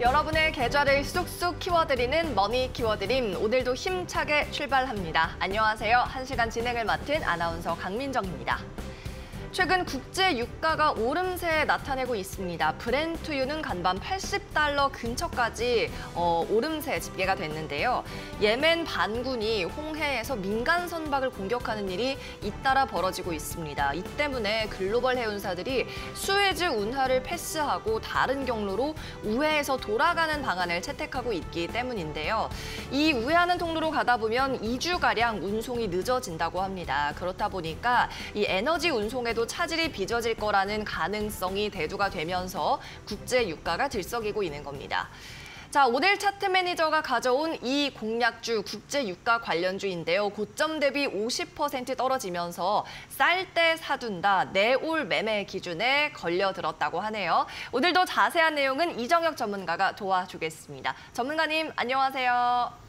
여러분의 계좌를 쑥쑥 키워드리는 머니 키워드림 오늘도 힘차게 출발합니다. 안녕하세요. 한시간 진행을 맡은 아나운서 강민정입니다. 최근 국제 유가가 오름세에 나타내고 있습니다. 브렌트유는 간밤 80달러 근처까지 어, 오름세 집계가 됐는데요. 예멘 반군이 홍해에서 민간 선박을 공격하는 일이 잇따라 벌어지고 있습니다. 이 때문에 글로벌 해운사들이 수에즈 운하를 패스하고 다른 경로로 우회해서 돌아가는 방안을 채택하고 있기 때문인데요. 이 우회하는 통로로 가다 보면 2주가량 운송이 늦어진다고 합니다. 그렇다 보니까 이 에너지 운송에도 올해도 차질이 빚어질 거라는 가능성이 대두가 되면서 국제 유가가 들썩이고 있는 겁니다. 자, 오델 차트 매니저가 가져온 이 공략주 국제 유가 관련주인데요. 고점 대비 50% 떨어지면서 쌀 때 사둔다 내 올 매매 기준에 걸려들었다고 하네요. 오늘도 자세한 내용은 이정혁 전문가가 도와주겠습니다. 전문가님 안녕하세요.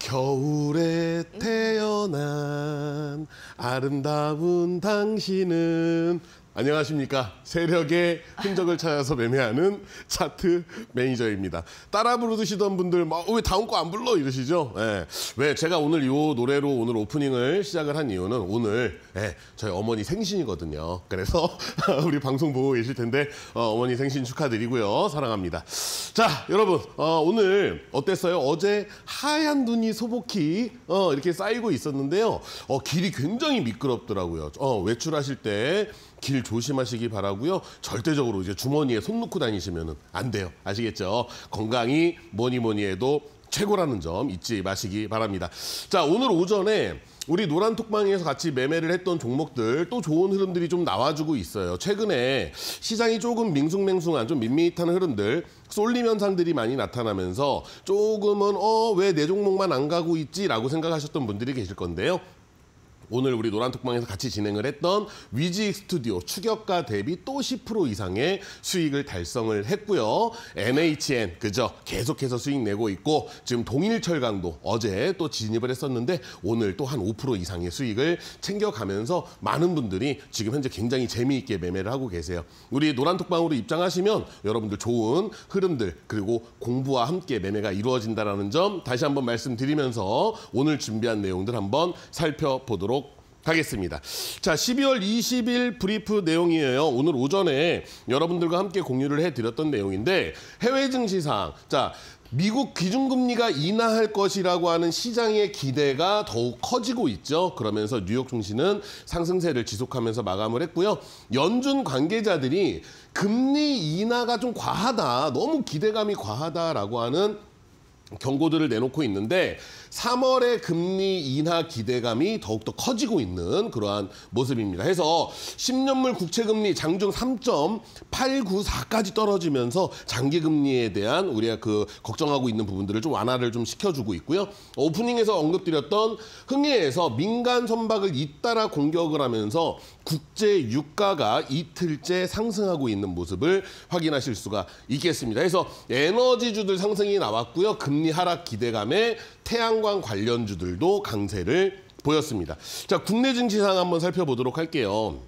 겨울에 태어난 아름다운 당신은 안녕하십니까. 세력의 흔적을 찾아서 매매하는 차트 매니저입니다. 따라 부르시던 분들 막왜 뭐, 어, 다음 거 안 불러 이러시죠? 예. 왜 제가 오늘 이 노래로 오늘 오프닝을 시작을 한 이유는 오늘 예, 저희 어머니 생신이거든요. 그래서 우리 방송 보고 계실 텐데 어, 머니 생신 축하드리고요. 사랑합니다. 자 여러분 어, 오늘 어땠어요? 어제 하얀 눈이 소복히 어, 이렇게 쌓이고 있었는데요. 어, 길이 굉장히 미끄럽더라고요. 어, 외출하실 때길 조심하시기 바라고요. 절대적으로 이제 주머니에 손놓고 다니시면 안 돼요. 아시겠죠? 건강이 뭐니 뭐니 해도 최고라는 점 잊지 마시기 바랍니다. 자, 오늘 오전에 우리 노란 톡방에서 같이 매매를 했던 종목들 또 좋은 흐름들이 좀 나와주고 있어요. 최근에 시장이 조금 밍숭맹숭한 좀 밋밋한 흐름들 쏠림 현상들이 많이 나타나면서 조금은 어왜 내 종목만 안 가고 있지라고 생각하셨던 분들이 계실 건데요. 오늘 우리 노란톡방에서 같이 진행을 했던 위지 스튜디오 추격가 대비 또 10% 이상의 수익을 달성을 했고요. n h n 그죠? 계속해서 수익 내고 있고 지금 동일철강도 어제 또 진입을 했었는데 오늘 또 한 5% 이상의 수익을 챙겨가면서 많은 분들이 지금 현재 굉장히 재미있게 매매를 하고 계세요. 우리 노란톡방으로 입장하시면 여러분들 좋은 흐름들 그리고 공부와 함께 매매가 이루어진다는점 다시 한번 말씀드리면서 오늘 준비한 내용들 한번 살펴보도록 하겠습니다. 자, 12월 20일 브리프 내용이에요. 오늘 오전에 여러분들과 함께 공유를 해드렸던 내용인데 해외 증시상 자 미국 기준금리가 인하할 것이라고 하는 시장의 기대가 더욱 커지고 있죠. 그러면서 뉴욕 증시는 상승세를 지속하면서 마감을 했고요. 연준 관계자들이 금리 인하가 좀 과하다, 너무 기대감이 과하다라고 하는 경고들을 내놓고 있는데 3월의 금리 인하 기대감이 더욱더 커지고 있는 그러한 모습입니다. 해서 10년물 국채금리 장중 3.894까지 떨어지면서 장기금리에 대한 우리가 그 걱정하고 있는 부분들을 좀 완화를 좀 시켜주고 있고요. 오프닝에서 언급드렸던 흥해에서 민간 선박을 잇따라 공격을 하면서 국제 유가가 이틀째 상승하고 있는 모습을 확인하실 수가 있겠습니다. 그래서 에너지주들 상승이 나왔고요. 금리 하락 기대감에 태양광 관련주들도 강세를 보였습니다. 자, 국내 증시상 한번 살펴보도록 할게요.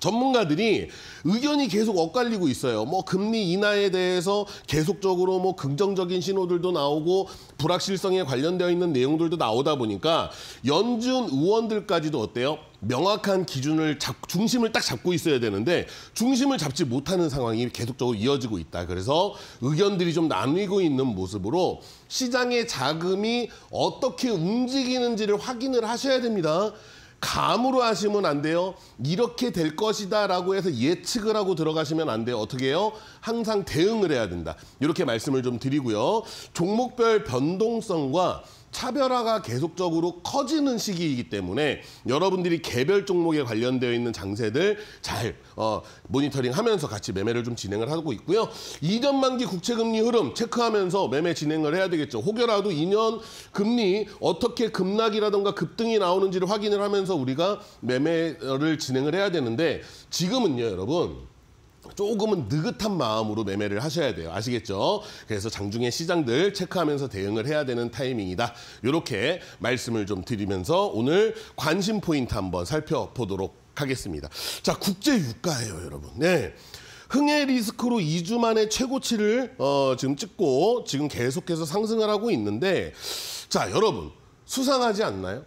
전문가들이 의견이 계속 엇갈리고 있어요. 뭐 금리 인하에 대해서 계속적으로 뭐 긍정적인 신호들도 나오고 불확실성에 관련되어 있는 내용들도 나오다 보니까 연준 의원들까지도 어때요? 명확한 기준을 잡, 중심을 딱 잡고 있어야 되는데 중심을 잡지 못하는 상황이 계속적으로 이어지고 있다. 그래서 의견들이 좀 나뉘고 있는 모습으로 시장의 자금이 어떻게 움직이는지를 확인을 하셔야 됩니다. 감으로 하시면 안 돼요. 이렇게 될 것이다라고 해서 예측을 하고 들어가시면 안 돼요. 어떻게 해요? 항상 대응을 해야 된다. 이렇게 말씀을 좀 드리고요. 종목별 변동성과 차별화가 계속적으로 커지는 시기이기 때문에 여러분들이 개별 종목에 관련되어 있는 장세들 잘 어, 모니터링하면서 같이 매매를 좀 진행을 하고 있고요. 2년 만기 국채 금리 흐름 체크하면서 매매 진행을 해야 되겠죠. 혹여라도 2년 금리 어떻게 급락이라든가 급등이 나오는지를 확인을 하면서 우리가 매매를 진행을 해야 되는데 지금은요, 여러분. 조금은 느긋한 마음으로 매매를 하셔야 돼요. 아시겠죠? 그래서 장중에 시장들 체크하면서 대응을 해야 되는 타이밍이다. 이렇게 말씀을 좀 드리면서 오늘 관심 포인트 한번 살펴보도록 하겠습니다. 자, 국제 유가예요, 여러분. 네. 흥해 리스크로 2주 만에 최고치를 어, 지금 찍고 지금 계속해서 상승을 하고 있는데 자, 여러분 수상하지 않나요?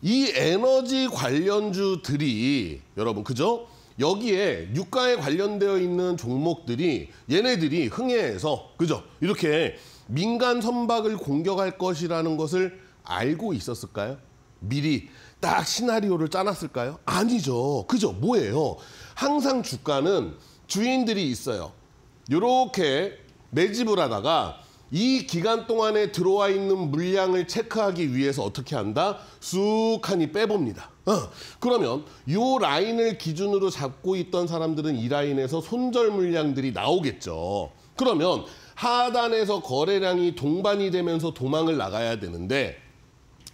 이 에너지 관련주들이 여러분 그죠? 여기에 유가에 관련되어 있는 종목들이 얘네들이 흥해서 에 그죠? 이렇게 민간 선박을 공격할 것이라는 것을 알고 있었을까요? 미리 딱 시나리오를 짜놨을까요? 아니죠. 그죠? 뭐예요? 항상 주가는 주인들이 있어요. 이렇게 매집을 하다가 이 기간 동안에 들어와 있는 물량을 체크하기 위해서 어떻게 한다? 쑥하니 빼봅니다. 어. 그러면 요 라인을 기준으로 잡고 있던 사람들은 이 라인에서 손절 물량들이 나오겠죠. 그러면 하단에서 거래량이 동반이 되면서 도망을 나가야 되는데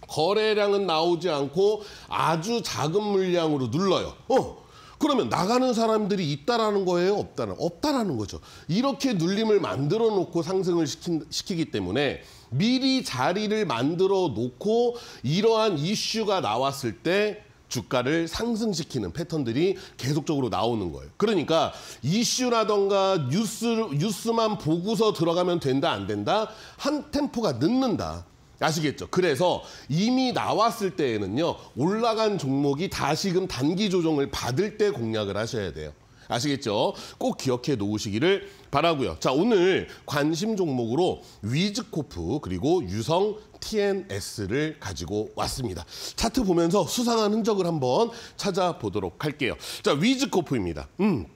거래량은 나오지 않고 아주 작은 물량으로 눌러요. 어. 그러면 나가는 사람들이 있다라는 거예요? 없다는 없다라는 거죠. 이렇게 눌림을 만들어 놓고 상승을 시킨, 시키기 때문에 미리 자리를 만들어 놓고 이러한 이슈가 나왔을 때 주가를 상승시키는 패턴들이 계속적으로 나오는 거예요. 그러니까 이슈라던가 뉴스, 뉴스만 보고서 들어가면 된다 안 된다 한 템포가 늦는다. 아시겠죠? 그래서 이미 나왔을 때에는요, 올라간 종목이 다시금 단기 조정을 받을 때 공략을 하셔야 돼요. 아시겠죠? 꼭 기억해 놓으시기를 바라고요. 자, 오늘 관심 종목으로 위즈코프 그리고 유성 TNS를 가지고 왔습니다. 차트 보면서 수상한 흔적을 한번 찾아보도록 할게요. 자, 위즈코프입니다. 음.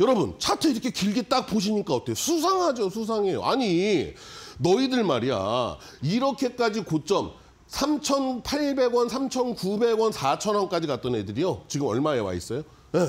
여러분, 차트 이렇게 길게 딱 보시니까 어때요? 수상하죠, 수상해요. 아니, 너희들 말이야 이렇게까지 고점 3,800원, 3,900원, 4,000원까지 갔던 애들이요. 지금 얼마에 와 있어요? 네.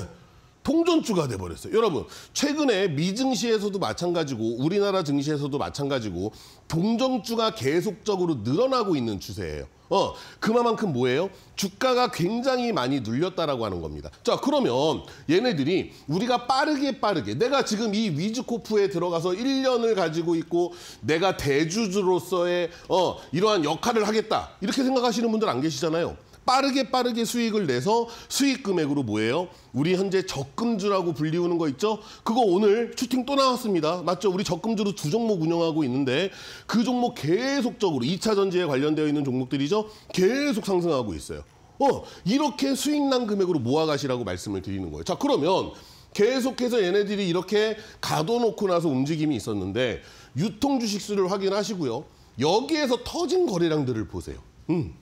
동전주가 돼버렸어요. 여러분 최근에 미증시에서도 마찬가지고 우리나라 증시에서도 마찬가지고 동전주가 계속적으로 늘어나고 있는 추세예요. 어, 그만큼 뭐예요? 주가가 굉장히 많이 눌렸다라고 하는 겁니다. 자, 그러면 얘네들이 우리가 빠르게 빠르게 내가 지금 이 위즈코프에 들어가서 1년을 가지고 있고 내가 대주주로서의 어, 이러한 역할을 하겠다. 이렇게 생각하시는 분들 안 계시잖아요. 빠르게 빠르게 수익을 내서 수익 금액으로 뭐예요? 우리 현재 적금주라고 불리우는 거 있죠? 그거 오늘 슈팅 또 나왔습니다. 맞죠? 우리 적금주로 두 종목 운영하고 있는데 그 종목 계속적으로 2차 전지에 관련되어 있는 종목들이죠? 계속 상승하고 있어요. 어, 이렇게 수익난 금액으로 모아가시라고 말씀을 드리는 거예요. 자, 그러면 계속해서 얘네들이 이렇게 가둬놓고 나서 움직임이 있었는데 유통 주식수를 확인하시고요. 여기에서 터진 거래량들을 보세요. 음.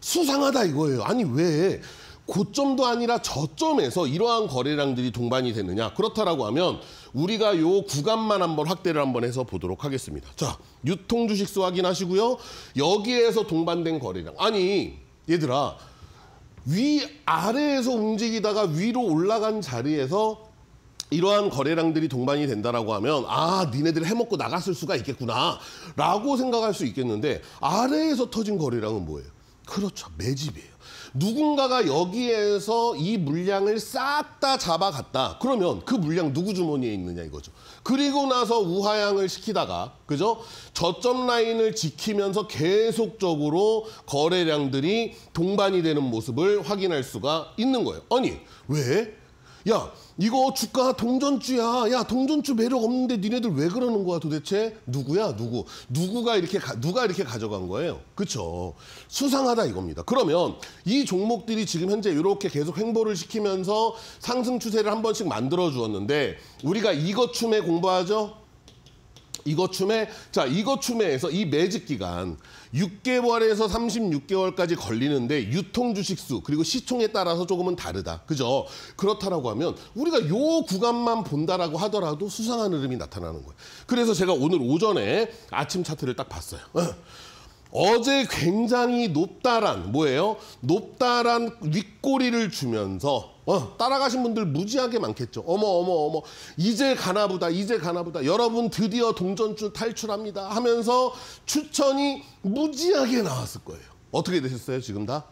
수상하다 이거예요. 아니 왜 고점도 아니라 저점에서 이러한 거래량들이 동반이 되느냐. 그렇다라고 하면 우리가 요 구간만 한번 확대를 한번 해서 보도록 하겠습니다. 자, 유통 주식수 확인하시고요. 여기에서 동반된 거래량. 아니, 얘들아. 위 아래에서 움직이다가 위로 올라간 자리에서 이러한 거래량들이 동반이 된다라고 하면 아 니네들 해먹고 나갔을 수가 있겠구나 라고 생각할 수 있겠는데 아래에서 터진 거래량은 뭐예요? 그렇죠. 매집이에요. 누군가가 여기에서 이 물량을 싹 다 잡아갔다. 그러면 그 물량 누구 주머니에 있느냐 이거죠. 그리고 나서 우하향을 시키다가 그죠? 저점 라인을 지키면서 계속적으로 거래량들이 동반이 되는 모습을 확인할 수가 있는 거예요. 아니, 왜? 야, 이거 주가 동전주야. 야, 동전주 매력 없는데 니네들 왜 그러는 거야 도대체? 누구야, 누구? 누구가 이렇게, 가, 누가 이렇게 가져간 거예요? 그쵸. 수상하다 이겁니다. 그러면 이 종목들이 지금 현재 이렇게 계속 횡보를 시키면서 상승 추세를 한 번씩 만들어 주었는데 우리가 이것 춤에 공부하죠? 이거춤에자이거춤에에서이 매직 기간 6개월에서 36개월까지 걸리는데 유통 주식수 그리고 시총에 따라서 조금은 다르다. 그죠? 그렇다라고 하면 우리가 요 구간만 본다라고 하더라도 수상한 흐름이 나타나는 거예요. 그래서 제가 오늘 오전에 아침 차트를 딱 봤어요. 어, 어제 굉장히 높다란 뭐예요? 높다란 윗꼬리를 주면서 어, 따라가신 분들 무지하게 많겠죠. 어머 어머 어머 이제 가나보다 이제 가나보다 여러분 드디어 동전줄 탈출합니다 하면서 추천이 무지하게 나왔을 거예요. 어떻게 되셨어요 지금 다?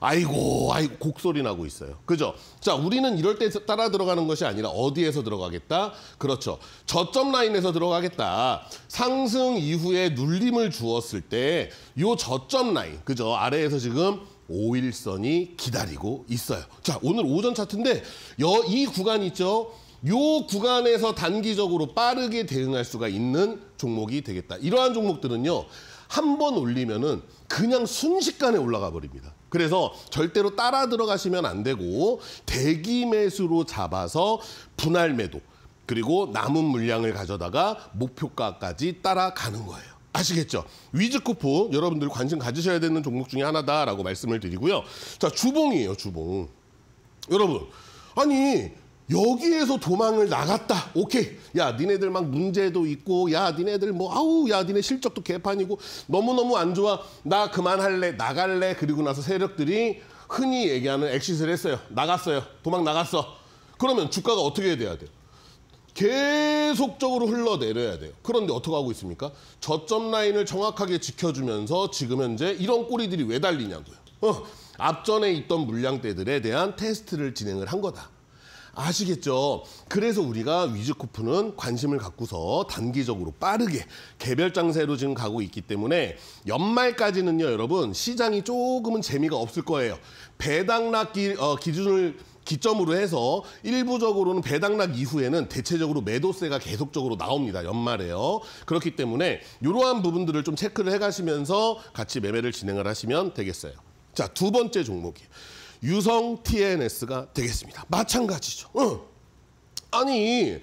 아이고 아이고 곡소리 나고 있어요. 그죠? 자 우리는 이럴 때 따라 들어가는 것이 아니라 어디에서 들어가겠다? 그렇죠. 저점 라인에서 들어가겠다. 상승 이후에 눌림을 주었을 때 요 저점 라인 그죠? 아래에서 지금 오일선이 기다리고 있어요. 자, 오늘 오전 차트인데 여, 이 구간 있죠? 요 구간에서 단기적으로 빠르게 대응할 수가 있는 종목이 되겠다. 이러한 종목들은요. 한 번 올리면은 그냥 순식간에 올라가 버립니다. 그래서 절대로 따라 들어가시면 안 되고 대기 매수로 잡아서 분할 매도 그리고 남은 물량을 가져다가 목표가까지 따라가는 거예요. 아시겠죠? 위즈코프 여러분들 관심 가지셔야 되는 종목 중에 하나다라고 말씀을 드리고요. 자, 주봉이에요, 주봉. 여러분, 아니 여기에서 도망을 나갔다. 오케이. 야, 니네들 막 문제도 있고, 야, 니네들 뭐, 아우, 야, 니네 실적도 개판이고, 너무너무 안 좋아. 나 그만할래, 나갈래. 그리고 나서 세력들이 흔히 얘기하는 엑시스를 했어요. 나갔어요. 도망 나갔어. 그러면 주가가 어떻게 돼야 돼요? 계속적으로 흘러내려야 돼요. 그런데 어떻게 하고 있습니까? 저점 라인을 정확하게 지켜주면서 지금 현재 이런 꼬리들이 왜 달리냐고요. 어, 앞전에 있던 물량대들에 대한 테스트를 진행을 한 거다. 아시겠죠? 그래서 우리가 위즈코프는 관심을 갖고서 단기적으로 빠르게 개별 장세로 지금 가고 있기 때문에 연말까지는요, 여러분 시장이 조금은 재미가 없을 거예요. 배당락 기, 어, 기준을 기점으로 해서 일부적으로는 배당락 이후에는 대체적으로 매도세가 계속적으로 나옵니다. 연말에요. 그렇기 때문에 이러한 부분들을 좀 체크를 해가시면서 같이 매매를 진행을 하시면 되겠어요. 자, 두 번째 종목이 유성 TNS가 되겠습니다. 마찬가지죠. 응. 아니,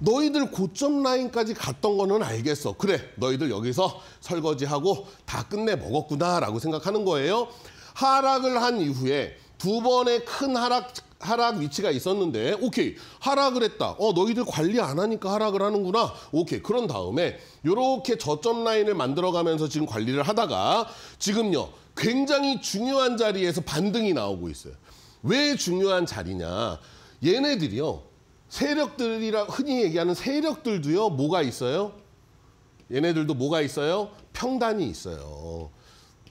너희들 고점 라인까지 갔던 거는 알겠어. 그래, 너희들 여기서 설거지하고 다 끝내 먹었구나라고 생각하는 거예요. 하락을 한 이후에 두 번의 큰 하락 하락 위치가 있었는데 오케이 하락을 했다 어 너희들 관리 안 하니까 하락을 하는구나 오케이 그런 다음에 이렇게 저점 라인을 만들어가면서 지금 관리를 하다가 지금요 굉장히 중요한 자리에서 반등이 나오고 있어요 왜 중요한 자리냐 얘네들이요 세력들이라 흔히 얘기하는 세력들도요 뭐가 있어요 얘네들도 뭐가 있어요 평단이 있어요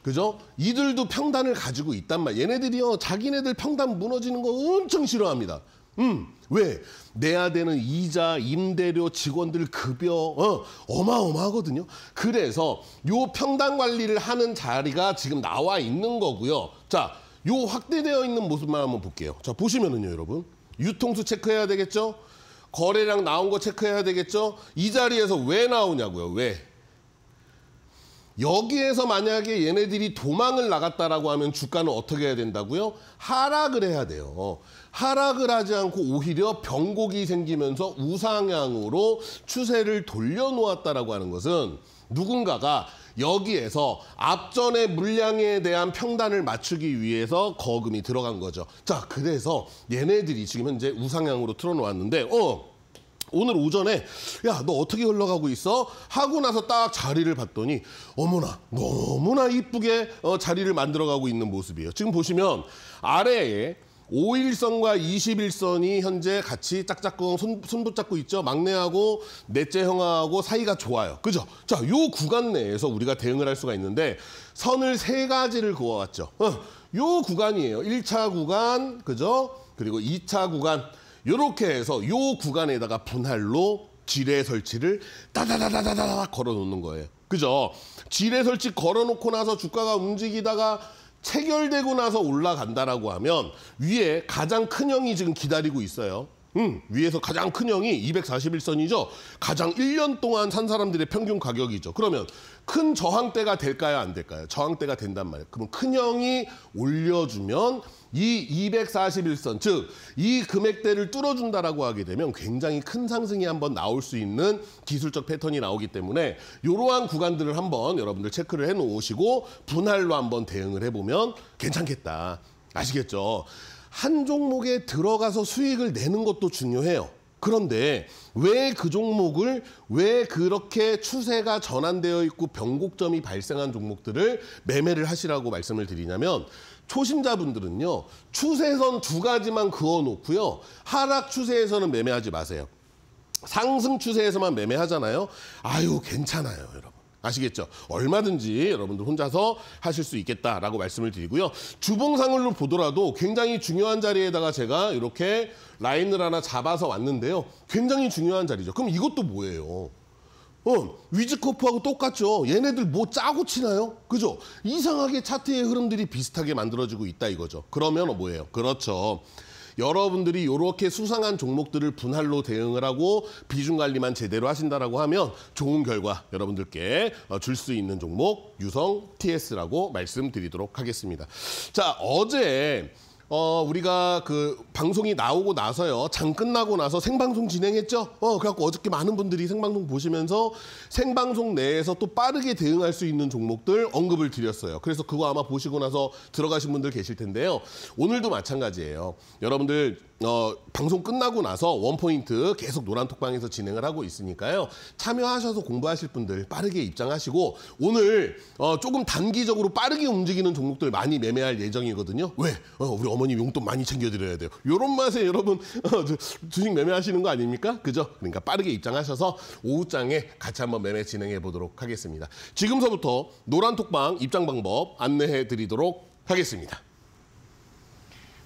그죠? 이들도 평단을 가지고 있단 말. 이 얘네들이요 자기네들 평단 무너지는 거 엄청 싫어합니다. 음 왜? 내야 되는 이자, 임대료, 직원들 급여 어, 어마어마하거든요. 그래서 요 평단 관리를 하는 자리가 지금 나와 있는 거고요. 자, 요 확대되어 있는 모습만 한번 볼게요. 자, 보시면은요, 여러분. 유통수 체크해야 되겠죠? 거래량 나온 거 체크해야 되겠죠? 이 자리에서 왜 나오냐고요, 왜? 여기에서 만약에 얘네들이 도망을 나갔다라고 하면 주가는 어떻게 해야 된다고요? 하락을 해야 돼요. 하락을 하지 않고 오히려 변곡이 생기면서 우상향으로 추세를 돌려놓았다라고 하는 것은 누군가가 여기에서 앞전의 물량에 대한 평단을 맞추기 위해서 거금이 들어간 거죠. 자, 그래서 얘네들이 지금 현재 우상향으로 틀어놓았는데, 어, 오늘 오전에 야 너 어떻게 흘러가고 있어? 하고 나서 딱 자리를 봤더니 어머나 너무나 이쁘게 어, 자리를 만들어가고 있는 모습이에요. 지금 보시면 아래에 5일선과 21선이 현재 같이 짝짝꿍 손, 손 붙잡고 있죠. 막내하고 넷째 형하고 사이가 좋아요. 그죠? 자, 요 구간 내에서 우리가 대응을 할 수가 있는데 선을 세 가지를 그어왔죠. 어, 요 구간이에요. 1차 구간, 그죠? 그리고 2차 구간. 이렇게 해서 요 구간에다가 분할로 지뢰 설치를 따다다다다다 걸어 놓는 거예요. 그죠? 지뢰 설치 걸어 놓고 나서 주가가 움직이다가 체결되고 나서 올라간다라고 하면 위에 가장 큰 형이 지금 기다리고 있어요. 음, 위에서 가장 큰 형이 241선이죠. 가장 1년 동안 산 사람들의 평균 가격이죠. 그러면 큰 저항대가 될까요? 안 될까요? 저항대가 된단 말이에요. 그럼 큰 형이 올려주면 이 241선, 즉 이 금액대를 뚫어준다라고 하게 되면 굉장히 큰 상승이 한번 나올 수 있는 기술적 패턴이 나오기 때문에 이러한 구간들을 한번 여러분들 체크를 해놓으시고 분할로 한번 대응을 해보면 괜찮겠다. 아시겠죠? 한 종목에 들어가서 수익을 내는 것도 중요해요. 그런데 왜 그 종목을 왜 그렇게 추세가 전환되어 있고 변곡점이 발생한 종목들을 매매를 하시라고 말씀을 드리냐면 초심자분들은요. 추세선 두 가지만 그어 놓고요. 하락 추세에서는 매매하지 마세요. 상승 추세에서만 매매하잖아요. 아유, 괜찮아요, 여러분. 아시겠죠? 얼마든지 여러분들 혼자서 하실 수 있겠다라고 말씀을 드리고요. 주봉상으로 보더라도 굉장히 중요한 자리에다가 제가 이렇게 라인을 하나 잡아서 왔는데요. 굉장히 중요한 자리죠. 그럼 이것도 뭐예요? 어, 위즈코프하고 똑같죠. 얘네들 뭐 짜고 치나요? 그죠? 이상하게 차트의 흐름들이 비슷하게 만들어지고 있다 이거죠. 그러면 뭐예요? 그렇죠. 여러분들이 이렇게 수상한 종목들을 분할로 대응을 하고 비중 관리만 제대로 하신다라고 하면 좋은 결과 여러분들께 어, 줄수 있는 종목 유성 TS라고 말씀드리도록 하겠습니다. 자, 어제 어, 우리가 그 방송이 나오고 나서요. 장 끝나고 나서 생방송 진행했죠? 어, 그래갖고 어저께 많은 분들이 생방송 보시면서 생방송 내에서 또 빠르게 대응할 수 있는 종목들 언급을 드렸어요. 그래서 그거 아마 보시고 나서 들어가신 분들 계실 텐데요. 오늘도 마찬가지예요. 여러분들 어, 방송 끝나고 나서 원포인트 계속 노란톡방에서 진행을 하고 있으니까요. 참여하셔서 공부하실 분들 빠르게 입장하시고 오늘 어, 조금 단기적으로 빠르게 움직이는 종목들 많이 매매할 예정이거든요. 왜? 어, 우리 어머니 용돈 많이 챙겨드려야 돼요. 요런 맛에 여러분 어, 주식 매매하시는 거 아닙니까? 그죠? 그러니까 빠르게 입장하셔서 오후장에 같이 한번 매매 진행해 보도록 하겠습니다. 지금서부터 노란톡방 입장 방법 안내해 드리도록 하겠습니다.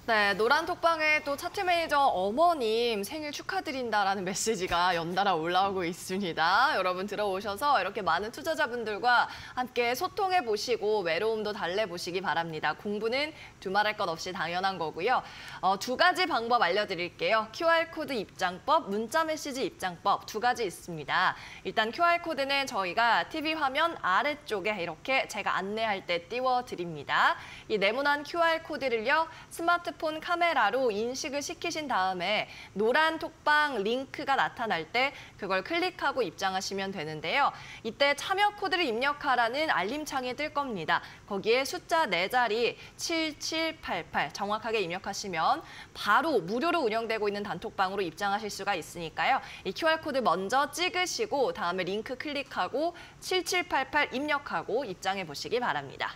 네, 노란 톡방에 또 차트 매니저 어머님 생일 축하드린다라는 메시지가 연달아 올라오고 있습니다. 여러분 들어오셔서 이렇게 많은 투자자분들과 함께 소통해 보시고 외로움도 달래 보시기 바랍니다. 공부는 두말할 것 없이 당연한 거고요. 어, 두 가지 방법 알려드릴게요. QR코드 입장법, 문자 메시지 입장법 두 가지 있습니다. 일단 QR코드는 저희가 TV 화면 아래쪽에 이렇게 제가 안내할 때 띄워드립니다. 이 네모난 QR코드를요, 스마트 스마트폰 카메라로 인식을 시키신 다음에 노란 톡방 링크가 나타날 때 그걸 클릭하고 입장하시면 되는데요. 이때 참여 코드를 입력하라는 알림창이 뜰 겁니다. 거기에 숫자 4자리7788 정확하게 입력하시면 바로 무료로 운영되고 있는 단톡방으로 입장하실 수가 있으니까요. 이 QR코드 먼저 찍으시고 다음에 링크 클릭하고 7788 입력하고 입장해 보시기 바랍니다.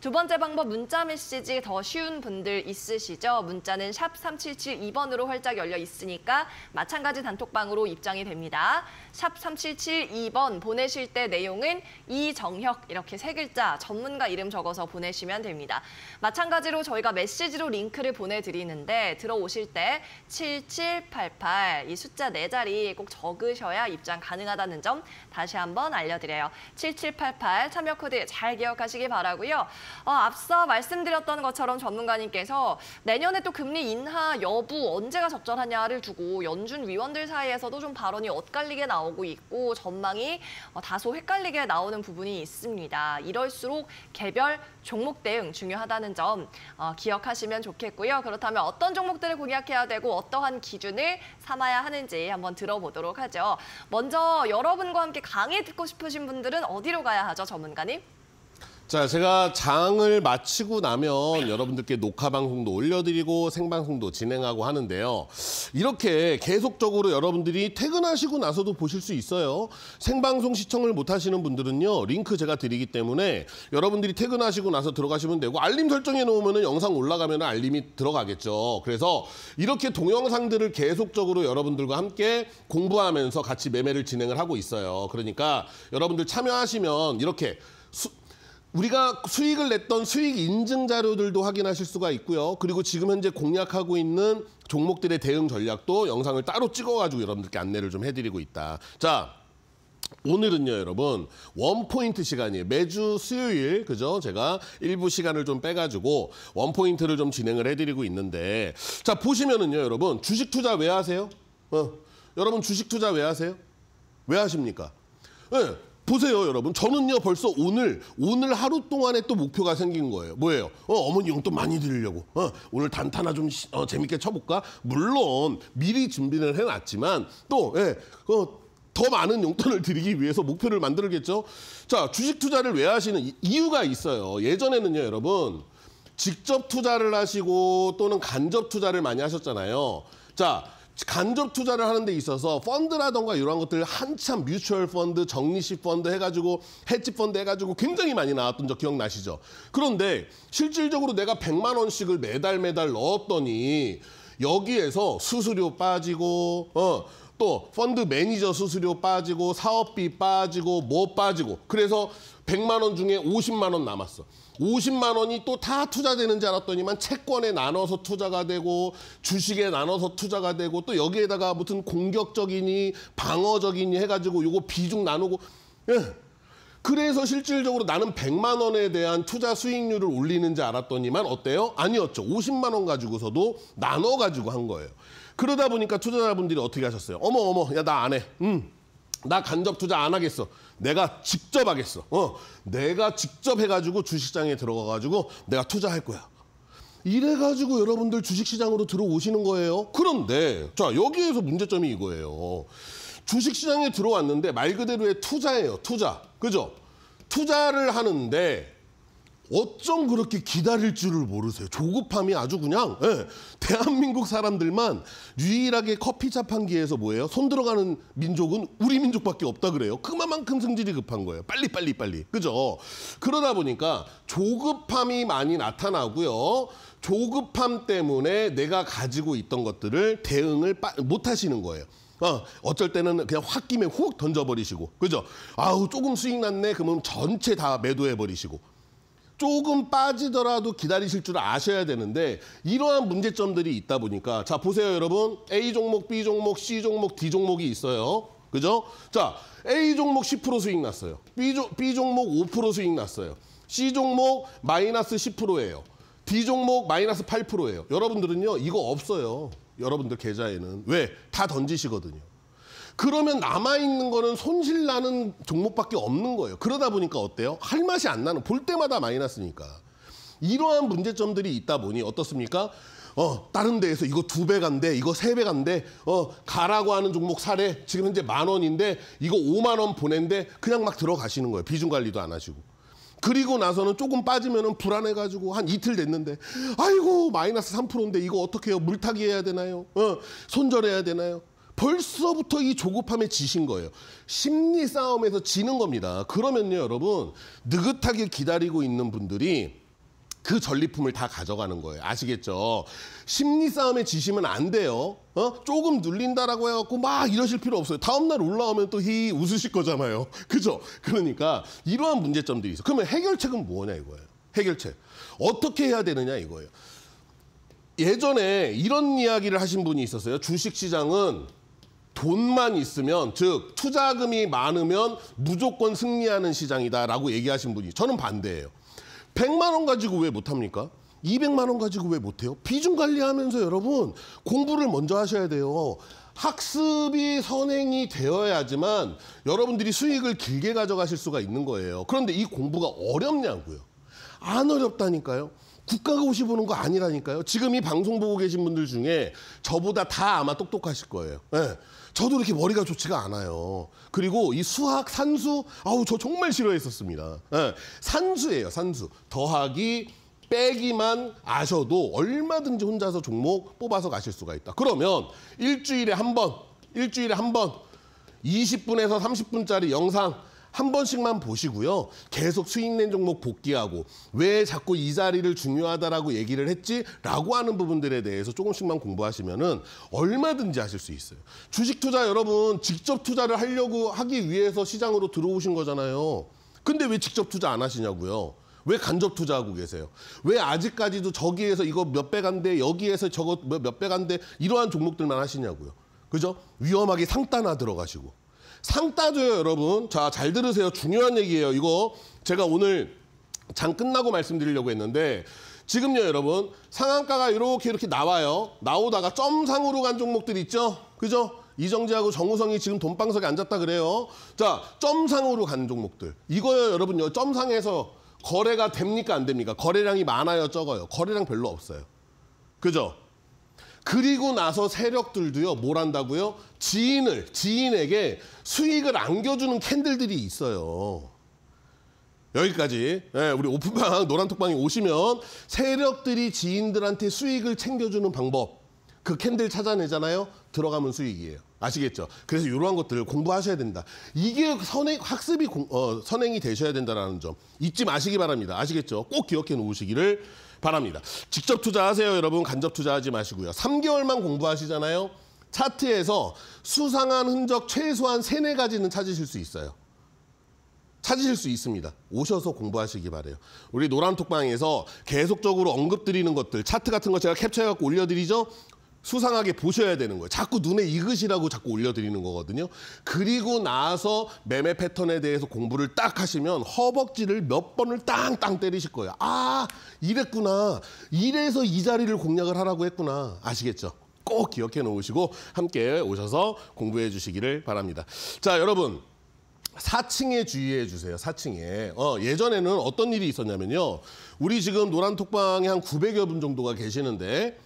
두 번째 방법 문자 메시지 더 쉬운 분들 있으시죠? 문자는 샵 3772번으로 활짝 열려 있으니까 마찬가지 단톡방으로 입장이 됩니다. 샵 3772번 보내실 때 내용은 이정혁 이렇게 세 글자 전문가 이름 적어서 보내시면 됩니다. 마찬가지로 저희가 메시지로 링크를 보내드리는데 들어오실 때 7788 이 숫자 네 자리 꼭 적으셔야 입장 가능하다는 점 다시 한번 알려드려요. 7788 참여 코드 잘 기억하시기 바라고요. 어, 앞서 말씀드렸던 것처럼 전문가님께서 내년에 또 금리 인하 여부 언제가 적절하냐를 두고 연준 위원들 사이에서도 좀 발언이 엇갈리게 나오고 있고 전망이 어, 다소 헷갈리게 나오는 부분이 있습니다. 이럴수록 개별 종목 대응 중요하다는 점 어, 기억하시면 좋겠고요. 그렇다면 어떤 종목들을 공략해야 되고 어떠한 기준을 삼아야 하는지 한번 들어보도록 하죠. 먼저 여러분과 함께 강의 듣고 싶으신 분들은 어디로 가야 하죠, 전문가님? 자, 제가 장을 마치고 나면 여러분들께 녹화 방송도 올려드리고 생방송도 진행하고 하는데요. 이렇게 계속적으로 여러분들이 퇴근하시고 나서도 보실 수 있어요. 생방송 시청을 못하시는 분들은요. 링크 제가 드리기 때문에 여러분들이 퇴근하시고 나서 들어가시면 되고 알림 설정해 놓으면 영상 올라가면 알림이 들어가겠죠. 그래서 이렇게 동영상들을 계속적으로 여러분들과 함께 공부하면서 같이 매매를 진행을 하고 있어요. 그러니까 여러분들 참여하시면 이렇게 수, 우리가 수익을 냈던 수익 인증 자료들도 확인하실 수가 있고요. 그리고 지금 현재 공략하고 있는 종목들의 대응 전략도 영상을 따로 찍어가지고 여러분들께 안내를 좀 해드리고 있다. 자, 오늘은요 여러분 원포인트 시간이에요 매주 수요일 그죠 제가 일부 시간을 좀 빼가지고 원포인트를 좀 진행을 해드리고 있는데 자 보시면은요 여러분 주식 투자 왜 하세요 어 여러분 주식 투자 왜 하세요 왜 하십니까 예 네. 보세요, 여러분. 저는요, 벌써 오늘, 오늘 하루 동안에 또 목표가 생긴 거예요. 뭐예요? 어, 어머니 용돈 많이 드리려고. 어, 오늘 단타나 좀 어, 재밌게 쳐볼까? 물론, 미리 준비를 해놨지만, 또, 예, 어, 더 많은 용돈을 드리기 위해서 목표를 만들겠죠. 자, 주식 투자를 왜 하시는 이유가 있어요. 예전에는요, 여러분. 직접 투자를 하시고 또는 간접 투자를 많이 하셨잖아요. 자, 간접 투자를 하는 데 있어서 펀드라던가 이런 것들 한참 뮤추얼 펀드, 정리시 펀드 해가지고 해치 펀드 해가지고 굉장히 많이 나왔던 적 기억나시죠? 그런데 실질적으로 내가 100만 원씩을 매달 매달 넣었더니 여기에서 수수료 빠지고 어, 또 펀드 매니저 수수료 빠지고 사업비 빠지고 뭐 빠지고 그래서 100만 원 중에 50만 원 남았어. 50만 원이 또 다 투자되는 줄 알았더니만 채권에 나눠서 투자가 되고 주식에 나눠서 투자가 되고 또 여기에다가 무슨 공격적이니 방어적이니 해가지고 요거 비중 나누고 예. 그래서 실질적으로 나는 100만 원에 대한 투자 수익률을 올리는 줄 알았더니만 어때요? 아니었죠. 50만 원 가지고서도 나눠 가지고 한 거예요. 그러다 보니까 투자자분들이 어떻게 하셨어요? 어머 어머 야 나 안 해. 음. 나 간접 투자 안 하겠어. 내가 직접 하겠어. 어, 내가 직접 해가지고 주식장에 들어가가지고 내가 투자할 거야. 이래가지고 여러분들 주식시장으로 들어오시는 거예요. 그런데 자 여기에서 문제점이 이거예요. 주식시장에 들어왔는데 말 그대로의 투자예요. 투자. 그죠? 투자를 하는데 어쩜 그렇게 기다릴 줄을 모르세요. 조급함이 아주 그냥 예, 대한민국 사람들만 유일하게 커피 자판기에서 뭐예요? 손 들어가는 민족은 우리 민족밖에 없다 그래요. 그만큼 승질이 급한 거예요. 빨리 빨리 빨리. 그죠? 그러다 보니까 조급함이 많이 나타나고요. 조급함 때문에 내가 가지고 있던 것들을 대응을 못 하시는 거예요. 어, 어쩔 때는 그냥 홧김에 훅 던져버리시고 그죠? 아우 조금 수익 났네 그러면 전체 다 매도해버리시고 조금 빠지더라도 기다리실 줄 아셔야 되는데 이러한 문제점들이 있다 보니까 자 보세요 여러분 A 종목, B 종목, C 종목, D 종목이 있어요. 그죠? 자 A 종목 10% 수익 났어요. B, 조, B 종목 5% 수익 났어요. C 종목 마이너스 10%예요. D 종목 마이너스 8%예요. 여러분들은요 이거 없어요. 여러분들 계좌에는 왜? 다 던지시거든요. 그러면 남아있는 거는 손실나는 종목밖에 없는 거예요. 그러다 보니까 어때요? 할 맛이 안 나는, 볼 때마다 마이너스니까. 이러한 문제점들이 있다 보니 어떻습니까? 어, 다른 데에서 이거 두 배 간대, 이거 세 배 간대, 어, 가라고 하는 종목 사례 지금 현재 만 원인데, 이거 오만원 보낸대 그냥 막 들어가시는 거예요. 비중 관리도 안 하시고. 그리고 나서는 조금 빠지면은 불안해가지고 한 이틀 됐는데, 아이고, 마이너스 삼프로인데 이거 어떻게 해요? 물타기 해야 되나요? 어, 손절해야 되나요? 벌써부터 이 조급함에 지신 거예요. 심리 싸움에서 지는 겁니다. 그러면요, 여러분 느긋하게 기다리고 있는 분들이 그 전리품을 다 가져가는 거예요. 아시겠죠? 심리 싸움에 지시면 안 돼요. 어? 조금 눌린다라고 해갖고 막 이러실 필요 없어요. 다음날 올라오면 또 히 웃으실 거잖아요. 그죠? 그러니까 이러한 문제점들이 있어요. 그러면 해결책은 뭐냐 이거예요. 해결책. 어떻게 해야 되느냐 이거예요. 예전에 이런 이야기를 하신 분이 있었어요. 주식시장은 돈만 있으면 즉 투자금이 많으면 무조건 승리하는 시장이다라고 얘기하신 분이 저는 반대예요. 100만 원 가지고 왜 못합니까? 200만 원 가지고 왜 못해요? 비중 관리하면서 여러분 공부를 먼저 하셔야 돼요. 학습이 선행이 되어야지만 여러분들이 수익을 길게 가져가실 수가 있는 거예요. 그런데 이 공부가 어렵냐고요. 안 어렵다니까요. 국가가 오시 보는 거 아니라니까요. 지금 이 방송 보고 계신 분들 중에 저보다 다 아마 똑똑하실 거예요. 네. 저도 이렇게 머리가 좋지가 않아요. 그리고 이 수학, 산수, 아우, 저 정말 싫어했었습니다. 네, 산수예요, 산수. 더하기, 빼기만 아셔도 얼마든지 혼자서 종목 뽑아서 가실 수가 있다. 그러면 일주일에 한 번, 일주일에 한 번, 20분에서 30분짜리 영상 한 번씩만 보시고요. 계속 수익낸 종목 복귀하고 왜 자꾸 이 자리를 중요하다라고 얘기를 했지라고 하는 부분들에 대해서 조금씩만 공부하시면은 얼마든지 하실 수 있어요. 주식 투자 여러분 직접 투자를 하려고 하기 위해서 시장으로 들어오신 거잖아요. 근데 왜 직접 투자 안 하시냐고요. 왜 간접 투자하고 계세요? 왜 아직까지도 저기에서 이거 몇 배 간대, 여기에서 저거 몇 배 간대 이러한 종목들만 하시냐고요. 그죠? 위험하게 상단화 들어가시고. 상따줘요 여러분. 자, 잘 들으세요. 중요한 얘기예요. 이거 제가 오늘 장 끝나고 말씀드리려고 했는데 지금요, 여러분. 상한가가 이렇게 이렇게 나와요. 나오다가 점상으로 간 종목들 있죠? 그죠? 이정재하고 정우성이 지금 돈방석에 앉았다 그래요. 자, 점상으로 간 종목들. 이거요, 여러분. 요 점상에서 거래가 됩니까? 안 됩니까? 거래량이 많아요, 적어요? 거래량 별로 없어요. 그죠? 그리고 나서 세력들도요, 뭘 한다고요? 지인을, 지인에게 수익을 안겨주는 캔들들이 있어요. 여기까지 예, 우리 오픈방 노란톡방에 오시면 세력들이 지인들한테 수익을 챙겨주는 방법 그 캔들 찾아내잖아요 들어가면 수익이에요 아시겠죠 그래서 이러한 것들을 공부하셔야 된다 이게 선행 학습이 공, 어, 선행이 되셔야 된다라는 점 잊지 마시기 바랍니다 아시겠죠 꼭 기억해 놓으시기를 바랍니다. 직접 투자하세요, 여러분. 간접 투자하지 마시고요. 3개월만 공부하시잖아요. 차트에서 수상한 흔적 최소한 3, 4가지는 찾으실 수 있어요. 찾으실 수 있습니다. 오셔서 공부하시기 바래요. 우리 노란톡방에서 계속적으로 언급드리는 것들, 차트 같은 거 제가 캡처해갖고 올려드리죠. 수상하게 보셔야 되는 거예요. 자꾸 눈에 익으시라고 자꾸 올려드리는 거거든요. 그리고 나서 매매 패턴에 대해서 공부를 딱 하시면 허벅지를 몇 번을 땅땅 때리실 거예요. 아 이랬구나. 이래서 이 자리를 공략을 하라고 했구나. 아시겠죠? 꼭 기억해 놓으시고 함께 오셔서 공부해 주시기를 바랍니다. 자 여러분. 4층에 주의해 주세요. 4층에. 어, 예전에는 어떤 일이 있었냐면요. 우리 지금 노란 톡방에 한 900여 분 정도가 계시는데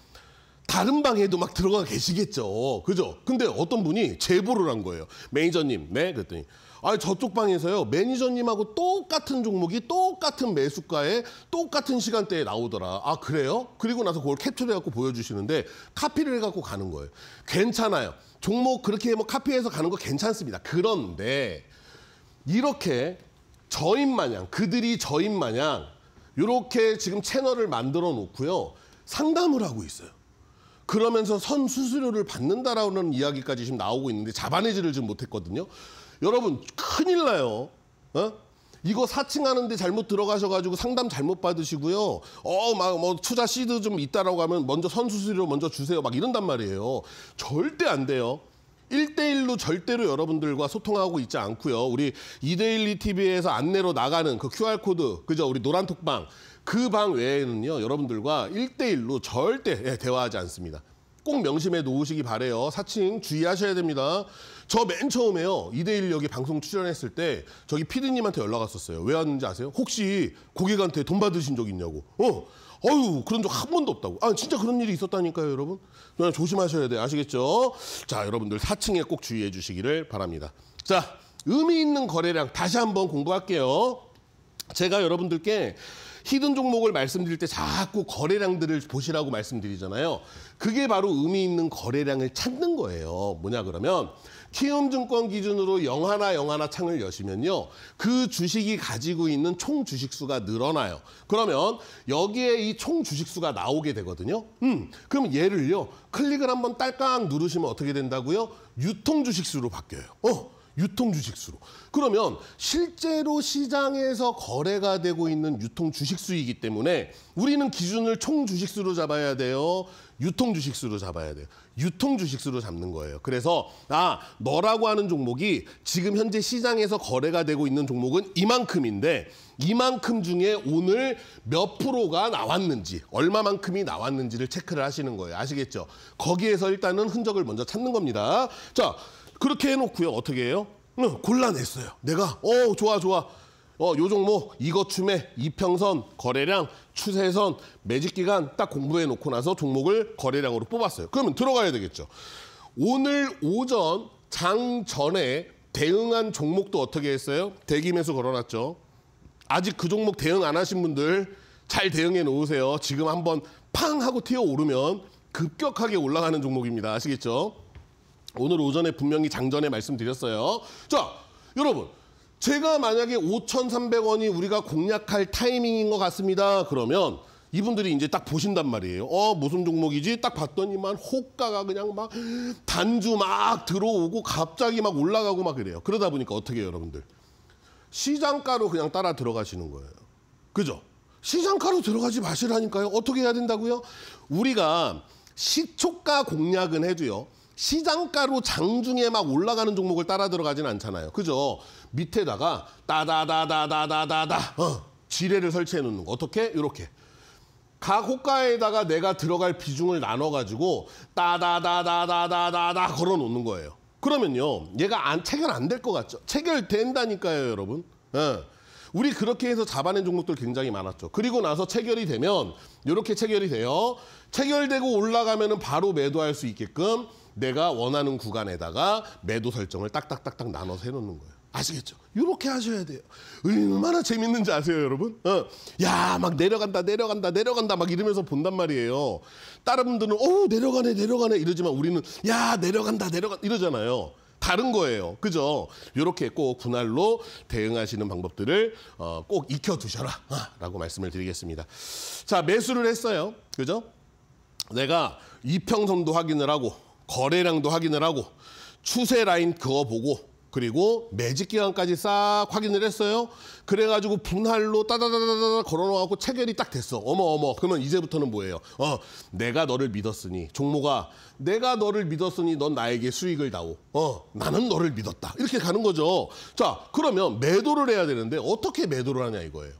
다른 방에도 막 들어가 계시겠죠. 그죠? 근데 어떤 분이 제보를 한 거예요. 매니저님, 네? 그랬더니 아 저쪽 방에서요 매니저님하고 똑같은 종목이 똑같은 매수가에 똑같은 시간대에 나오더라 아 그래요 그리고 나서 그걸 캡처해 갖고 보여주시는데 카피를 해 갖고 가는 거예요 괜찮아요 종목 그렇게 뭐 카피해서 가는 거 괜찮습니다 그런데 이렇게 저인 마냥 그들이 저인 마냥 이렇게 지금 채널을 만들어 놓고요 상담을 하고 있어요. 그러면서 선 수수료를 받는다라는 이야기까지 지금 나오고 있는데 잡아내지를 지금 못했거든요. 여러분 큰일 나요. 어? 이거 사칭 하는데 잘못 들어가셔가지고 상담 잘못 받으시고요. 어, 막, 뭐, 투자 시드 좀 있다라고 하면 먼저 선수수료 먼저 주세요. 막 이런단 말이에요. 절대 안 돼요. 일대일로 절대로 여러분들과 소통하고 있지 않고요. 우리 이데일리 TV에서 안내로 나가는 그 QR코드, 그죠? 우리 노란톡방. 그방 외에는요 여러분들과 일대일로 절대 예, 대화하지 않습니다. 꼭 명심해 놓으시기 바래요. 사칭 주의하셔야 됩니다. 저 맨 처음에요. 이대일 여기 방송 출연했을 때 저기 피디님한테 연락 왔었어요. 왜 왔는지 아세요? 혹시 고객한테 돈 받으신 적 있냐고. 어. 어유 그런 적 한 번도 없다고. 아 진짜 그런 일이 있었다니까요, 여러분. 조심하셔야 돼요. 아시겠죠? 자, 여러분들 사칭에 꼭 주의해 주시기를 바랍니다. 자, 의미 있는 거래량 다시 한번 공부할게요. 제가 여러분들께 히든 종목을 말씀드릴 때 자꾸 거래량들을 보시라고 말씀드리잖아요. 그게 바로 의미 있는 거래량을 찾는 거예요. 뭐냐 그러면 키움증권 기준으로 영하나 영하나 창을 여시면요. 그 주식이 가지고 있는 총 주식수가 늘어나요. 그러면 여기에 이 총 주식수가 나오게 되거든요. 음, 그럼 얘를요. 클릭을 한번 딸깍 누르시면 어떻게 된다고요? 유통 주식수로 바뀌어요. 어. 유통 주식수로. 그러면 실제로 시장에서 거래가 되고 있는 유통 주식수이기 때문에 우리는 기준을 총 주식수로 잡아야 돼요. 유통 주식수로 잡아야 돼요. 유통 주식수로 잡는 거예요. 그래서 아, 너라고 하는 종목이 지금 현재 시장에서 거래가 되고 있는 종목은 이만큼인데 이만큼 중에 오늘 몇 프로가 나왔는지 얼마만큼이 나왔는지를 체크를 하시는 거예요. 아시겠죠? 거기에서 일단은 흔적을 먼저 찾는 겁니다. 자, 그렇게 해놓고요. 어떻게 해요? 응, 골라냈어요. 내가 어 좋아 좋아. 어, 요 종목 이거 춤에 이평선 거래량 추세선 매직 기간 딱 공부해 놓고 나서 종목을 거래량으로 뽑았어요. 그러면 들어가야 되겠죠. 오늘 오전 장 전에 대응한 종목도 어떻게 했어요? 대기 매수 걸어놨죠. 아직 그 종목 대응 안 하신 분들 잘 대응해 놓으세요. 지금 한번 팡 하고 튀어 오르면 급격하게 올라가는 종목입니다. 아시겠죠? 오늘 오전에 분명히 장전에 말씀드렸어요. 자, 여러분. 제가 만약에 5,300원이 우리가 공략할 타이밍인 것 같습니다. 그러면 이분들이 이제 딱 보신단 말이에요. 어, 무슨 종목이지? 딱 봤더니만 호가가 그냥 막 단주 막 들어오고 갑자기 막 올라가고 막 그래요. 그러다 보니까 어떻게 해요, 여러분들? 시장가로 그냥 따라 들어가시는 거예요. 그죠? 시장가로 들어가지 마시라니까요. 어떻게 해야 된다고요? 우리가 시초가 공략은 해도요 시장가로 장중에 막 올라가는 종목을 따라 들어가진 않잖아요. 그죠? 밑에다가 따다다다다다다다 어, 지뢰를 설치해 놓는 거. 어떻게? 이렇게. 각 호가에다가 내가 들어갈 비중을 나눠가지고 따다다다다다다다 걸어 놓는 거예요. 그러면요. 얘가 안 체결 안 될 것 같죠? 체결된다니까요, 여러분. 예. 우리 그렇게 해서 잡아낸 종목들 굉장히 많았죠. 그리고 나서 체결이 되면 이렇게 체결이 돼요. 체결되고 올라가면 바로 매도할 수 있게끔 내가 원하는 구간에다가 매도 설정을 딱딱딱딱 나눠서 해놓는 거예요. 아시겠죠? 이렇게 하셔야 돼요. 얼마나 재밌는지 아세요, 여러분? 어. 야, 막 내려간다, 내려간다, 내려간다 막 이러면서 본단 말이에요. 다른 분들은 어 내려가네, 내려가네 이러지만 우리는 야 내려간다, 내려간 이러잖아요. 다른 거예요, 그죠? 이렇게 꼭 분할로 대응하시는 방법들을 어, 꼭 익혀 두셔라라고 아, 말씀을 드리겠습니다. 자, 매수를 했어요, 그죠? 내가 이평선도 확인을 하고 거래량도 확인을 하고 추세 라인 그어보고 그리고 매직 기간까지 싹 확인을 했어요. 그래가지고 분할로 따다다다다 걸어놓고 체결이 딱 됐어. 어머 어머. 그러면 이제부터는 뭐예요? 어, 내가 너를 믿었으니 종모가 내가 너를 믿었으니 넌 나에게 수익을 다오. 어, 나는 너를 믿었다. 이렇게 가는 거죠. 자, 그러면 매도를 해야 되는데 어떻게 매도를 하냐 이거예요.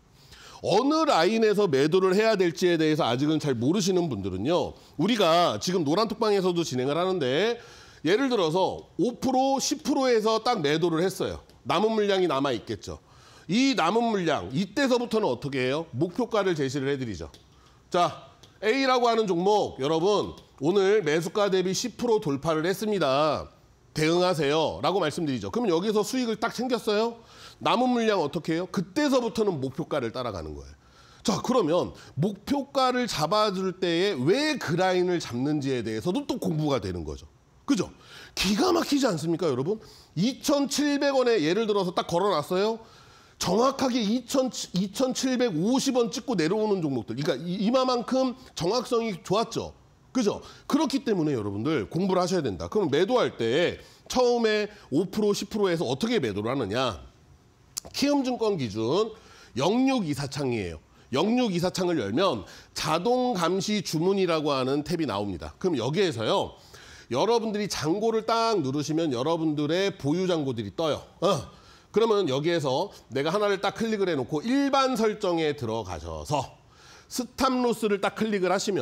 어느 라인에서 매도를 해야 될지에 대해서 아직은 잘 모르시는 분들은요. 우리가 지금 노란톡방에서도 진행을 하는데 예를 들어서 5% 10%에서 딱 매도를 했어요. 남은 물량이 남아 있겠죠. 이 남은 물량 이때서부터는 어떻게 해요? 목표가를 제시를 해드리죠. 자 A라고 하는 종목 여러분 오늘 매수가 대비 10% 돌파를 했습니다. 대응하세요 라고 말씀드리죠. 그럼 여기서 수익을 딱 챙겼어요? 남은 물량 어떻게 해요? 그때서부터는 목표가를 따라가는 거예요. 자 그러면 목표가를 잡아줄 때에 왜 그 라인을 잡는지에 대해서도 또 공부가 되는 거죠. 그죠? 기가 막히지 않습니까 여러분? 2,700원에 예를 들어서 딱 걸어놨어요. 정확하게 2,000, 2,750원 찍고 내려오는 종목들. 그러니까 이마만큼 정확성이 좋았죠. 그죠? 그렇기 때문에 여러분들 공부를 하셔야 된다. 그럼 매도할 때 처음에 5% 10%에서 어떻게 매도를 하느냐. 키움증권 기준 영육 이사창이에요. 영육 이사창을 열면 자동 감시 주문이라고 하는 탭이 나옵니다. 그럼 여기에서요. 여러분들이 잔고를 딱 누르시면 여러분들의 보유 잔고들이 떠요. 어. 그러면 여기에서 내가 하나를 딱 클릭을 해놓고 일반 설정에 들어가셔서 스탑 로스를 딱 클릭을 하시면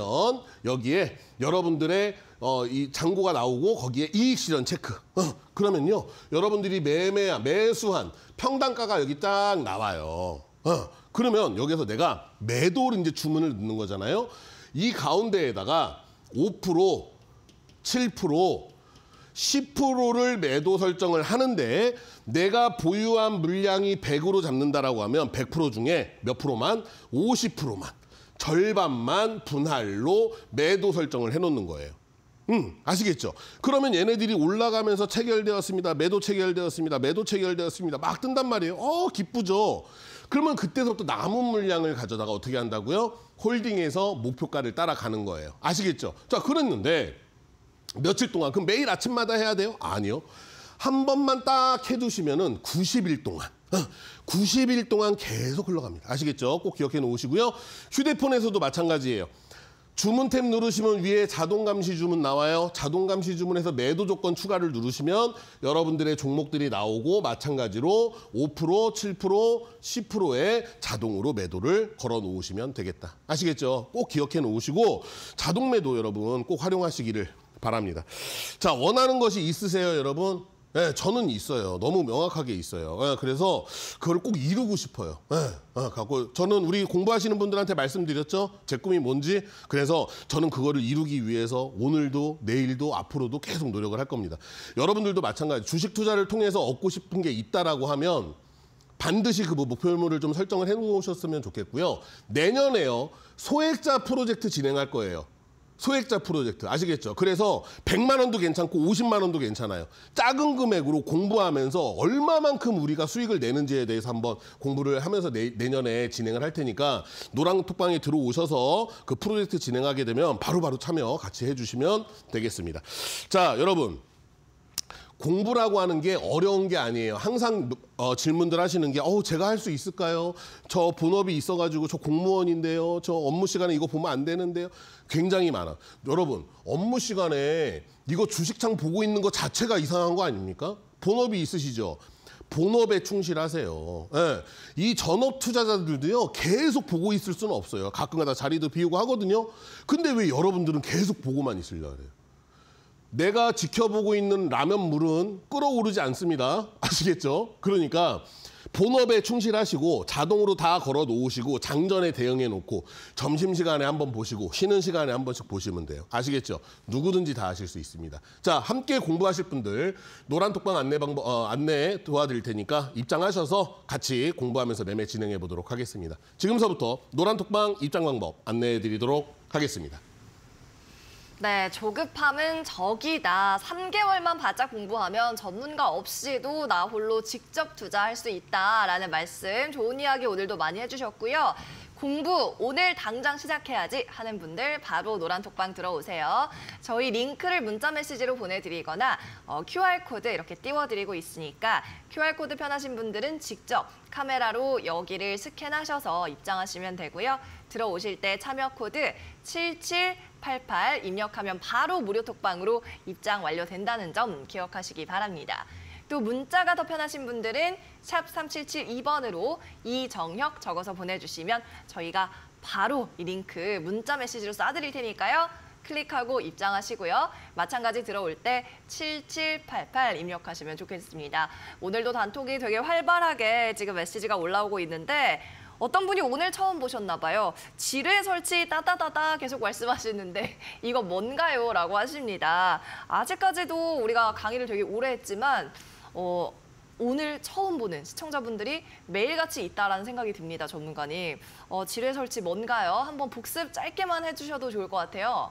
여기에 여러분들의 어, 이 잔고가 나오고 거기에 이익 실현 체크. 어, 그러면요. 여러분들이 매매 매수한 평단가가 여기 딱 나와요. 어, 그러면 여기서 내가 매도를 이제 주문을 넣는 거잖아요. 이 가운데에다가 5%, 7%, 10%를 매도 설정을 하는데 내가 보유한 물량이 100으로 잡는다라고 하면 100% 중에 몇 프로만? 50%만. 절반만 분할로 매도 설정을 해놓는 거예요. 음, 아시겠죠? 그러면 얘네들이 올라가면서 체결되었습니다. 매도 체결되었습니다. 매도 체결되었습니다. 막 뜬단 말이에요. 어, 기쁘죠? 그러면 그때서부터 남은 물량을 가져다가 어떻게 한다고요? 홀딩에서 목표가를 따라가는 거예요. 아시겠죠? 자, 그랬는데 며칠 동안, 그럼 매일 아침마다 해야 돼요? 아니요. 한 번만 딱 해두시면은 90일 동안 어, 90일 동안 계속 흘러갑니다. 아시겠죠? 꼭 기억해 놓으시고요. 휴대폰에서도 마찬가지예요. 주문 탭 누르시면 위에 자동 감시 주문 나와요. 자동 감시 주문에서 매도 조건 추가를 누르시면 여러분들의 종목들이 나오고 마찬가지로 5%, 7%, 1 0의 자동으로 매도를 걸어 놓으시면 되겠다. 아시겠죠? 꼭 기억해 놓으시고 자동 매도 여러분 꼭 활용하시기를 바랍니다. 자, 원하는 것이 있으세요, 여러분? 네, 저는 있어요. 너무 명확하게 있어요. 네, 그래서 그걸 꼭 이루고 싶어요. 네, 갖고 저는 우리 공부하시는 분들한테 말씀드렸죠. 제 꿈이 뭔지. 그래서 저는 그거를 이루기 위해서 오늘도 내일도 앞으로도 계속 노력을 할 겁니다. 여러분들도 마찬가지. 주식 투자를 통해서 얻고 싶은 게 있다라고 하면 반드시 그 뭐 목표물을 좀 설정을 해놓으셨으면 좋겠고요. 내년에요. 소액자 프로젝트 진행할 거예요. 소액자 프로젝트 아시겠죠? 그래서 100만 원도 괜찮고 50만 원도 괜찮아요. 작은 금액으로 공부하면서 얼마만큼 우리가 수익을 내는지에 대해서 한번 공부를 하면서 내, 내년에 진행을 할 테니까 노랑톡방에 들어오셔서 그 프로젝트 진행하게 되면 바로바로 바로 참여 같이 해주시면 되겠습니다. 자, 여러분. 공부라고 하는 게 어려운 게 아니에요. 항상 어, 질문들 하시는 게, 어, 제가 할 수 있을까요? 저 본업이 있어가지고 저 공무원인데요. 저 업무 시간에 이거 보면 안 되는데요. 굉장히 많아. 여러분, 업무 시간에 이거 주식창 보고 있는 거 자체가 이상한 거 아닙니까? 본업이 있으시죠? 본업에 충실하세요. 예. 이 전업 투자자들도요, 계속 보고 있을 수는 없어요. 가끔가다 자리도 비우고 하거든요. 근데 왜 여러분들은 계속 보고만 있으려고 그래요? 내가 지켜보고 있는 라면물은 끓어오르지 않습니다. 아시겠죠? 그러니까 본업에 충실하시고 자동으로 다 걸어 놓으시고 장전에 대응해 놓고 점심시간에 한 번 보시고 쉬는 시간에 한 번씩 보시면 돼요. 아시겠죠? 누구든지 다 아실 수 있습니다. 자, 함께 공부하실 분들 노란톡방 안내 방법 어, 안내 도와드릴 테니까 입장하셔서 같이 공부하면서 매매 진행해 보도록 하겠습니다. 지금서부터 노란톡방 입장 방법 안내해 드리도록 하겠습니다. 네, 조급함은 적이다. 3개월만 바짝 공부하면 전문가 없이도 나 홀로 직접 투자할 수 있다라는 말씀 좋은 이야기 오늘도 많이 해주셨고요. 공부 오늘 당장 시작해야지 하는 분들 바로 노란톡방 들어오세요. 저희 링크를 문자 메시지로 보내드리거나 어, QR코드 이렇게 띄워드리고 있으니까 QR코드 편하신 분들은 직접 카메라로 여기를 스캔하셔서 입장하시면 되고요. 들어오실 때 참여 코드 77 88 입력하면 바로 무료 톡방으로 입장 완료된다는 점 기억하시기 바랍니다. 또 문자가 더 편하신 분들은 샵 3772번으로 이정혁 적어서 보내주시면 저희가 바로 이 링크 문자 메시지로 쏴드릴 테니까요. 클릭하고 입장하시고요. 마찬가지 들어올 때 7788 입력하시면 좋겠습니다. 오늘도 단톡이 되게 활발하게 지금 메시지가 올라오고 있는데 어떤 분이 오늘 처음 보셨나 봐요. 지뢰 설치 따다다다 계속 말씀하시는데 이거 뭔가요? 라고 하십니다. 아직까지도 우리가 강의를 되게 오래 했지만 어, 오늘 처음 보는 시청자분들이 매일같이 있다라는 생각이 듭니다, 전문가님. 어, 지뢰 설치 뭔가요? 한번 복습 짧게만 해주셔도 좋을 것 같아요.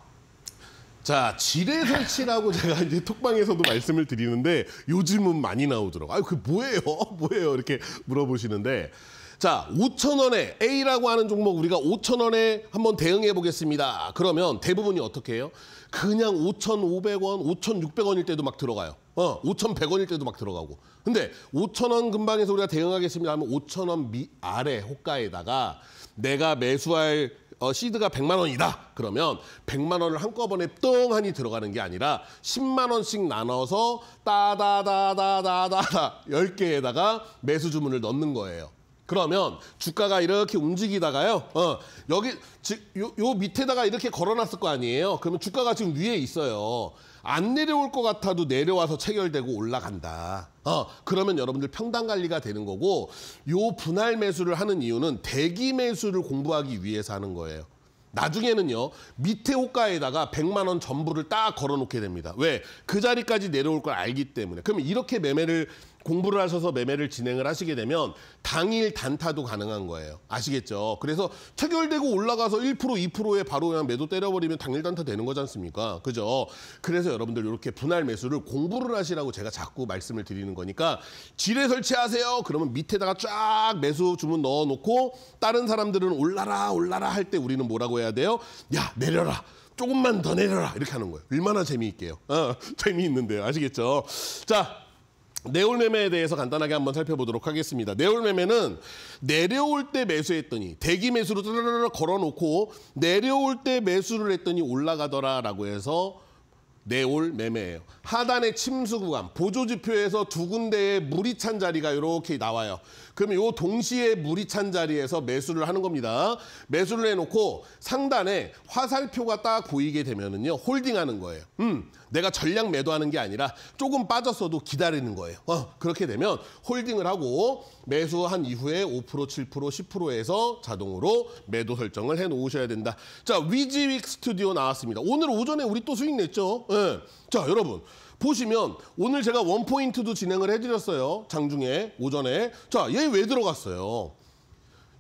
자, 지뢰 설치라고 제가 이제 톡방에서도 말씀을 드리는데 요즘은 많이 나오더라고요. 아유, 그 뭐예요? 뭐예요? 이렇게 물어보시는데 자, 5천원에 A라고 하는 종목 우리가 5천원에 한번 대응해 보겠습니다. 그러면 대부분이 어떻게 해요? 그냥 5,500원, 5,600원일 때도 막 들어가요. 어, 5,100원일 때도 막 들어가고. 근데 5천원 근방에서 우리가 대응하겠습니다 하면 5천원 미 아래 호가에다가 내가 매수할 어, 시드가 100만 원이다. 그러면 100만 원을 한꺼번에 똥하니 들어가는 게 아니라 10만 원씩 나눠서 따다다다다다다 10개에다가 매수 주문을 넣는 거예요. 그러면 주가가 이렇게 움직이다가요. 어, 여기 즉 요, 요 밑에다가 이렇게 걸어놨을 거 아니에요. 그러면 주가가 지금 위에 있어요. 안 내려올 것 같아도 내려와서 체결되고 올라간다. 어, 그러면 여러분들 평당 관리가 되는 거고 요 분할 매수를 하는 이유는 대기 매수를 공부하기 위해서 하는 거예요. 나중에는요 밑에 호가에다가 100만 원 전부를 딱 걸어놓게 됩니다. 왜? 그 자리까지 내려올 걸 알기 때문에. 그러면 이렇게 매매를 공부를 하셔서 매매를 진행을 하시게 되면 당일 단타도 가능한 거예요. 아시겠죠? 그래서 체결되고 올라가서 1% 2%에 바로 그냥 매도 때려버리면 당일 단타 되는 거지 않습니까? 그죠? 그래서 여러분들 이렇게 분할 매수를 공부를 하시라고 제가 자꾸 말씀을 드리는 거니까 지뢰 설치하세요. 그러면 밑에다가 쫙 매수 주문 넣어놓고 다른 사람들은 올라라 올라라 할 때 우리는 뭐라고 해야 돼요? 야 내려라. 조금만 더 내려라 이렇게 하는 거예요. 얼마나 재미있게요. 어, 재미있는데요. 아시겠죠? 자 내올매매에 대해서 간단하게 한번 살펴보도록 하겠습니다. 내올매매는 내려올 때 매수했더니 대기 매수로 따라라 걸어놓고 내려올 때 매수를 했더니 올라가더라라고 해서 내올 매매예요. 하단의 침수 구간, 보조지표에서 두군데에 물이 찬 자리가 이렇게 나와요. 그럼 요 동시에 물이 찬 자리에서 매수를 하는 겁니다. 매수를 해놓고 상단에 화살표가 딱 보이게 되면은요, 홀딩하는 거예요. 음, 내가 전략 매도하는 게 아니라 조금 빠졌어도 기다리는 거예요. 어, 그렇게 되면 홀딩을 하고 매수한 이후에 5%, 7%, 10%에서 자동으로 매도 설정을 해 놓으셔야 된다. 자, 위지윅 스튜디오 나왔습니다. 오늘 오전에 우리 또 수익 냈죠. 예. 자, 여러분. 보시면 오늘 제가 원포인트도 진행을 해드렸어요. 장중에, 오전에. 자, 얘 왜 들어갔어요?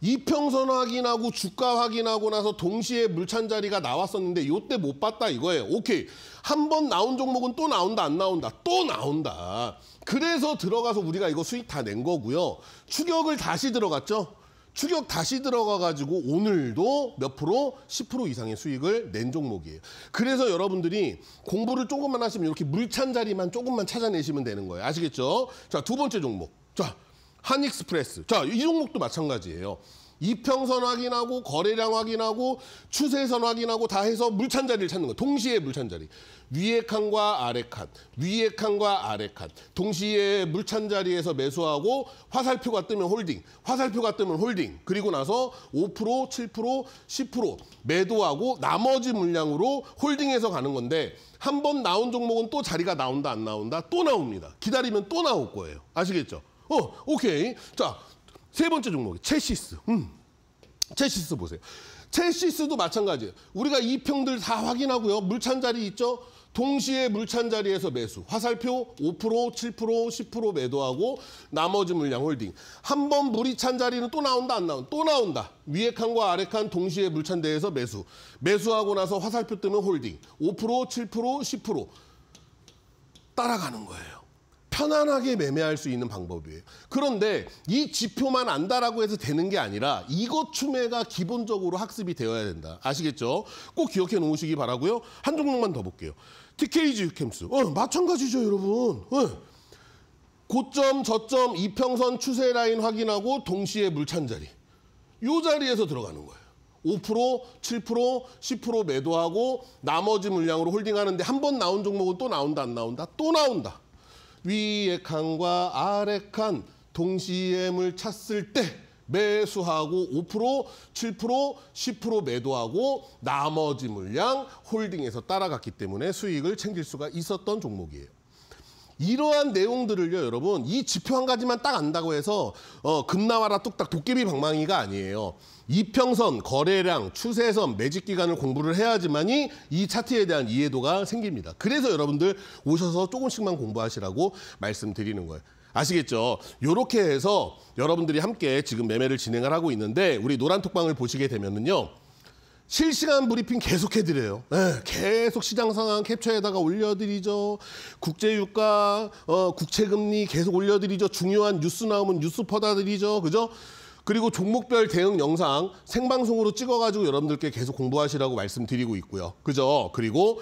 이평선 확인하고 주가 확인하고 나서 동시에 물찬 자리가 나왔었는데 요때 못 봤다 이거예요. 오케이. 한 번 나온 종목은 또 나온다 안 나온다. 또 나온다. 그래서 들어가서 우리가 이거 수익 다 낸 거고요. 추격을 다시 들어갔죠. 추격 다시 들어가가지고 오늘도 몇 프로? 10% 이상의 수익을 낸 종목이에요. 그래서 여러분들이 공부를 조금만 하시면 이렇게 물찬 자리만 조금만 찾아내시면 되는 거예요. 아시겠죠? 자, 두 번째 종목. 자, 한익스프레스. 자, 이 종목도 마찬가지예요. 이평선 확인하고 거래량 확인하고 추세선 확인하고 다 해서 물찬 자리를 찾는 거예요. 동시에 물찬 자리. 위에 칸과 아래 칸, 위에 칸과 아래 칸. 동시에 물찬 자리에서 매수하고 화살표가 뜨면 홀딩, 화살표가 뜨면 홀딩. 그리고 나서 5%, 7%, 10% 매도하고 나머지 물량으로 홀딩해서 가는 건데 한 번 나온 종목은 또 자리가 나온다 안 나온다 또 나옵니다. 기다리면 또 나올 거예요. 아시겠죠? 어, 오케이. 자, 세 번째 종목이 첼시스. 음. 체시스 보세요. 체시스도 마찬가지예요. 우리가 이평들 다 확인하고요. 물 찬 자리 있죠? 동시에 물 찬 자리에서 매수. 화살표 5%, 7%, 10% 매도하고 나머지 물량 홀딩. 한 번 물이 찬 자리는 또 나온다, 안 나온다? 또 나온다. 위에 칸과 아래 칸 동시에 물찬 대에서 매수. 매수하고 나서 화살표 뜨면 홀딩. 5%, 7%, 10% 따라가는 거예요. 편안하게 매매할 수 있는 방법이에요. 그런데 이 지표만 안다라고 해서 되는 게 아니라 이것 추매가 기본적으로 학습이 되어야 된다. 아시겠죠? 꼭 기억해 놓으시기 바라고요. 한 종목만 더 볼게요. TKG 유캠스. 어, 마찬가지죠, 여러분. 어. 고점, 저점, 이평선 추세 라인 확인하고 동시에 물 찬 자리. 이 자리에서 들어가는 거예요. 5%, 7%, 10% 매도하고 나머지 물량으로 홀딩하는데 한 번 나온 종목은 또 나온다, 안 나온다? 또 나온다. 위의 칸과 아래 칸 동시에 을 찼을 때 매수하고 5%, 7%, 10% 매도하고 나머지 물량 홀딩해서 따라갔기 때문에 수익을 챙길 수가 있었던 종목이에요. 이러한 내용들을요, 여러분 이 지표 한 가지만 딱 안다고 해서 어, 금나와라 뚝딱 도깨비 방망이가 아니에요. 이평선, 거래량, 추세선, 매직 기간을 공부를 해야지만이 이 차트에 대한 이해도가 생깁니다. 그래서 여러분들 오셔서 조금씩만 공부하시라고 말씀드리는 거예요. 아시겠죠? 이렇게 해서 여러분들이 함께 지금 매매를 진행을 하고 있는데 우리 노란 톡방을 보시게 되면은요. 실시간 브리핑 계속 해드려요. 네, 계속 시장 상황 캡처에다가 올려드리죠. 국제유가, 어, 국채금리 계속 올려드리죠. 중요한 뉴스 나오면 뉴스 퍼다드리죠. 그죠? 그리고 종목별 대응 영상 생방송으로 찍어가지고 여러분들께 계속 공부하시라고 말씀드리고 있고요. 그죠? 그리고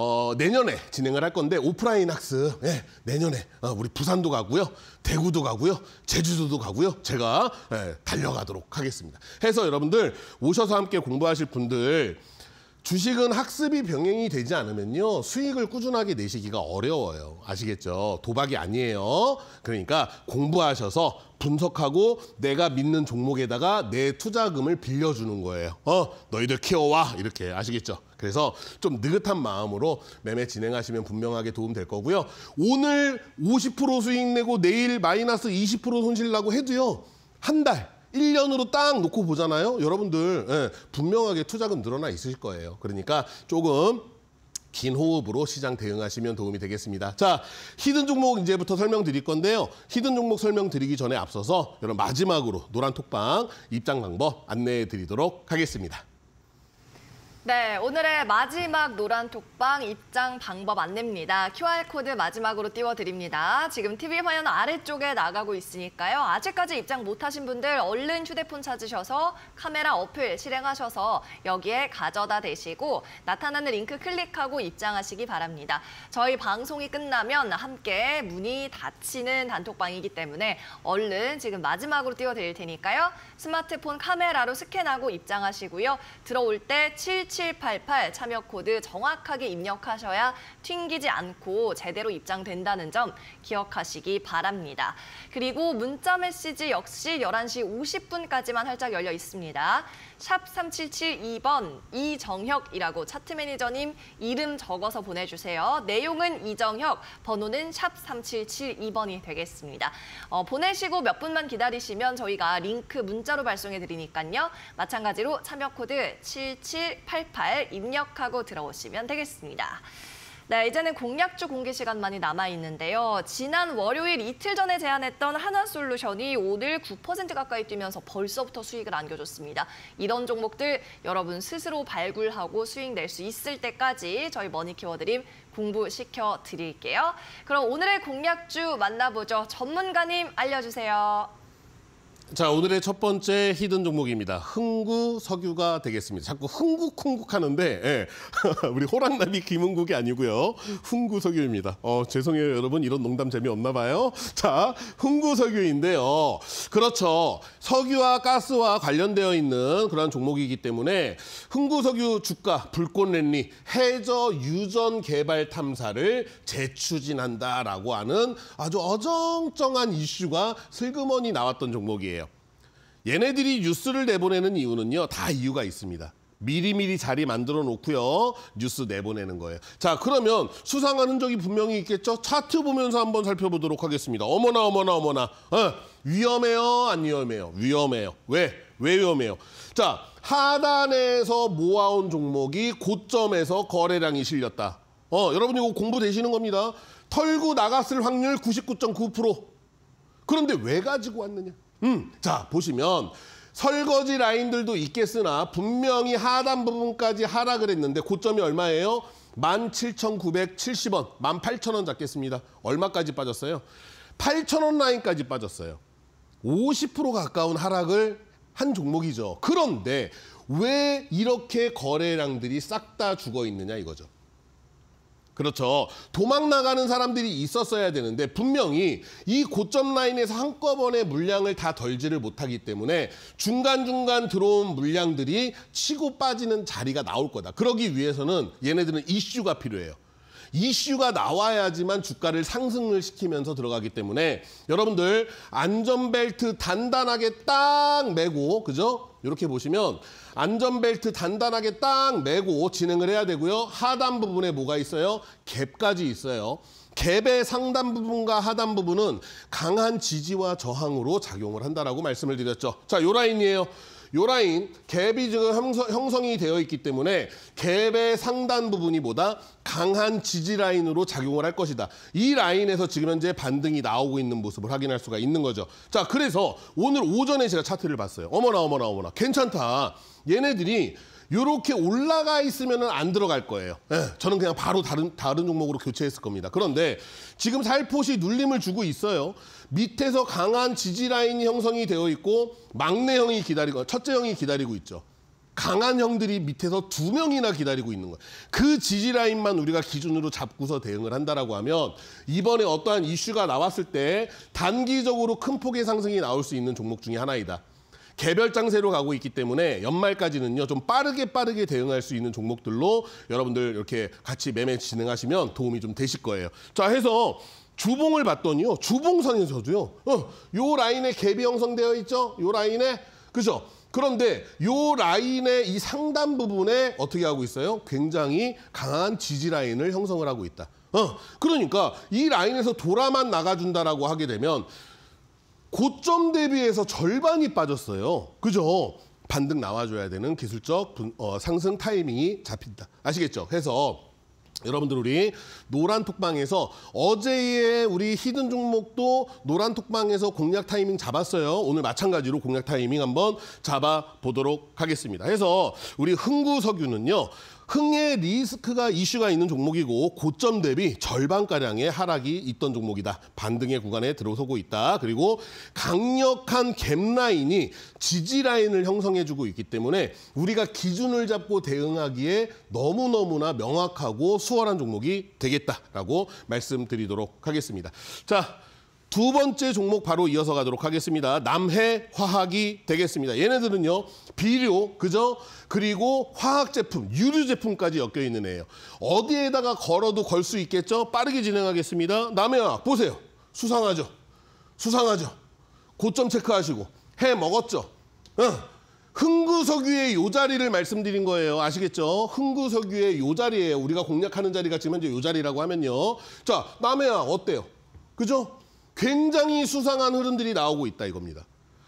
어, 내년에 진행을 할 건데 오프라인 학습 예, 내년에 어, 우리 부산도 가고요, 대구도 가고요, 제주도도 가고요. 제가 예, 달려가도록 하겠습니다. 해서 여러분들 오셔서 함께 공부하실 분들 주식은 학습이 병행이 되지 않으면요. 수익을 꾸준하게 내시기가 어려워요. 아시겠죠? 도박이 아니에요. 그러니까 공부하셔서 분석하고 내가 믿는 종목에다가 내 투자금을 빌려주는 거예요. 어, 너희들 키워와. 이렇게 아시겠죠? 그래서 좀 느긋한 마음으로 매매 진행하시면 분명하게 도움될 거고요. 오늘 50% 수익 내고 내일 마이너스 20% 손실 나고 해도요. 한 달, 1년으로딱 놓고 보잖아요. 여러분들 예, 분명하게 투자금 늘어나 있을 거예요. 그러니까 조금 긴 호흡으로 시장 대응하시면 도움이 되겠습니다. 자, 히든 종목 이제부터 설명드릴 건데요. 히든 종목 설명드리기 전에 앞서서 여러분 마지막으로 노란 톡방 입장 방법 안내해 드리도록 하겠습니다. 네, 오늘의 마지막 노란 톡방 입장 방법 안내입니다. QR코드 마지막으로 띄워드립니다. 지금 TV 화면 아래쪽에 나가고 있으니까요. 아직까지 입장 못하신 분들 얼른 휴대폰 찾으셔서 카메라 어플 실행하셔서 여기에 가져다 대시고 나타나는 링크 클릭하고 입장하시기 바랍니다. 저희 방송이 끝나면 함께 문이 닫히는 단톡방이기 때문에 얼른 지금 마지막으로 띄워드릴 테니까요. 스마트폰 카메라로 스캔하고 입장하시고요. 들어올 때7 7788 참여 코드 정확하게 입력하셔야 튕기지 않고 제대로 입장된다는 점 기억하시기 바랍니다. 그리고 문자 메시지 역시 11시 50분까지만 활짝 열려 있습니다. 샵 3772번 이정혁이라고 차트 매니저님 이름 적어서 보내주세요. 내용은 이정혁, 번호는 샵 3772번이 되겠습니다. 어, 보내시고 몇 분만 기다리시면 저희가 링크 문자로 발송해 드리니까요. 마찬가지로 참여 코드 7788 입력하고 들어오시면 되겠습니다. 네, 이제는 공약주 공개 시간만이 남아있는데요. 지난 월요일 이틀 전에 제안했던 하나솔루션이 오늘 9% 가까이 뛰면서 벌써부터 수익을 안겨줬습니다. 이런 종목들 여러분 스스로 발굴하고 수익 낼 수 있을 때까지 저희 머니키워드림 공부시켜 드릴게요. 그럼 오늘의 공약주 만나보죠. 전문가님 알려주세요. 자 오늘의 첫 번째 히든 종목입니다. 흥구 석유가 되겠습니다. 자꾸 흥국흥국 하는데 예. 우리 호랑나비 김흥국이 아니고요. 흥구 석유입니다. 어 죄송해요 여러분 이런 농담 재미없나 봐요. 자 흥구 석유인데요. 그렇죠. 석유와 가스와 관련되어 있는 그러한 종목이기 때문에 흥구 석유 주가 불꽃 랠리 해저 유전 개발 탐사를 재추진한다라고 하는 아주 어정쩡한 이슈가 슬그머니 나왔던 종목이에요. 얘네들이 뉴스를 내보내는 이유는요. 다 이유가 있습니다. 미리미리 자리 만들어 놓고요. 뉴스 내보내는 거예요. 자, 그러면 수상한 흔적이 분명히 있겠죠? 차트 보면서 한번 살펴보도록 하겠습니다. 어머나, 어머나, 어머나. 어, 위험해요? 안 위험해요? 위험해요. 왜? 왜 위험해요? 자, 하단에서 모아온 종목이 고점에서 거래량이 실렸다. 어, 여러분 이거 공부되시는 겁니다. 털고 나갔을 확률 99.9%. 그런데 왜 가지고 왔느냐? 음, 자 보시면 설거지 라인들도 있겠으나 분명히 하단 부분까지 하락을 했는데 고점이 얼마예요? 17,970원, 18,000원 잡겠습니다. 얼마까지 빠졌어요? 8,000원 라인까지 빠졌어요. 50% 가까운 하락을 한 종목이죠. 그런데 왜 이렇게 거래량들이 싹 다 죽어 있느냐 이거죠. 그렇죠. 도망 나가는 사람들이 있었어야 되는데 분명히 이 고점 라인에서 한꺼번에 물량을 다 덜지를 못하기 때문에 중간중간 들어온 물량들이 치고 빠지는 자리가 나올 거다. 그러기 위해서는 얘네들은 이슈가 필요해요. 이슈가 나와야지만 주가를 상승을 시키면서 들어가기 때문에 여러분들 안전벨트 단단하게 딱 매고 그죠? 이렇게 보시면 안전벨트 단단하게 딱 매고 진행을 해야 되고요. 하단 부분에 뭐가 있어요? 갭까지 있어요. 갭의 상단 부분과 하단 부분은 강한 지지와 저항으로 작용을 한다라고 말씀을 드렸죠. 자, 요 라인이에요. 요 라인 갭이 지금 형성, 형성이 되어 있기 때문에 갭의 상단 부분이 보다 강한 지지 라인으로 작용을 할 것이다. 이 라인에서 지금 현재 반등이 나오고 있는 모습을 확인할 수가 있는 거죠. 자, 그래서 오늘 오전에 제가 차트를 봤어요. 어머나 어머나 어머나 괜찮다. 얘네들이 이렇게 올라가 있으면 안 들어갈 거예요. 네, 저는 그냥 바로 다른, 다른 종목으로 교체했을 겁니다. 그런데 지금 살포시 눌림을 주고 있어요. 밑에서 강한 지지라인이 형성이 되어 있고 막내 형이 기다리고 첫째 형이 기다리고 있죠. 강한 형들이 밑에서 두 명이나 기다리고 있는 거예요. 그 지지라인만 우리가 기준으로 잡고서 대응을 한다라고 하면 이번에 어떠한 이슈가 나왔을 때 단기적으로 큰 폭의 상승이 나올 수 있는 종목 중에 하나이다. 개별 장세로 가고 있기 때문에 연말까지는요 좀 빠르게 빠르게 대응할 수 있는 종목들로 여러분들 이렇게 같이 매매 진행하시면 도움이 좀 되실 거예요. 자 해서 주봉을 봤더니요 주봉선에서도요 어, 요 라인에 갭이 형성되어 있죠 요 라인에 그죠 그런데 요 라인의 이 상단 부분에 어떻게 하고 있어요 굉장히 강한 지지 라인을 형성을 하고 있다 어 그러니까 이 라인에서 돌아만 나가준다라고 하게 되면 고점 대비해서 절반이 빠졌어요. 그죠? 반등 나와줘야 되는 기술적 분, 어, 상승 타이밍이 잡힌다. 아시겠죠? 그래서 여러분들 우리 노란 톡방에서 어제의 우리 히든 종목도 노란 톡방에서 공략 타이밍 잡았어요. 오늘 마찬가지로 공략 타이밍 한번 잡아보도록 하겠습니다. 해서 우리 흥구 석유는요. 흥의 리스크가 이슈가 있는 종목이고 고점 대비 절반가량의 하락이 있던 종목이다. 반등의 구간에 들어서고 있다. 그리고 강력한 갭라인이 지지라인을 형성해주고 있기 때문에 우리가 기준을 잡고 대응하기에 너무너무나 명확하고 수월한 종목이 되겠다라고 말씀드리도록 하겠습니다. 자. 두 번째 종목 바로 이어서 가도록 하겠습니다. 남해 화학이 되겠습니다. 얘네들은요. 비료, 그죠? 그리고 화학 제품, 유류 제품까지 엮여 있는 애예요. 어디에다가 걸어도 걸 수 있겠죠? 빠르게 진행하겠습니다. 남해 화학 보세요. 수상하죠? 수상하죠? 고점 체크하시고 해 먹었죠? 응. 흥구석유의 요 자리를 말씀드린 거예요. 아시겠죠? 흥구석유의 요 자리예요. 우리가 공략하는 자리 같지만 이제 요 자리라고 하면요. 자, 남해야 어때요? 그죠? 굉장히 수상한 흐름들이 나오고 있다 이겁니다.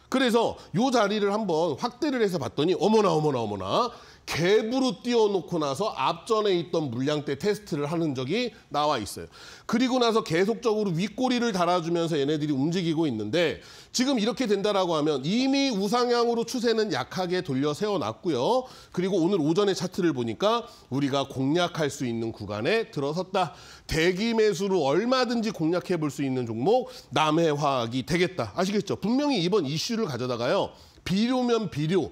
그래서 이 자리를 한번 확대를 해서 봤더니 어머나 어머나 어머나 갭으로 띄워놓고 나서 앞전에 있던 물량 때 테스트를 하는 적이 나와 있어요. 그리고 나서 계속적으로 윗꼬리를 달아주면서 얘네들이 움직이고 있는데 지금 이렇게 된다라고 하면 이미 우상향으로 추세는 약하게 돌려 세워놨고요. 그리고 오늘 오전에 차트를 보니까 우리가 공략할 수 있는 구간에 들어섰다. 대기 매수로 얼마든지 공략해 볼 수 있는 종목 남해화학이 되겠다. 아시겠죠? 분명히 이번 이슈를 가져다가요. 비료면 비료,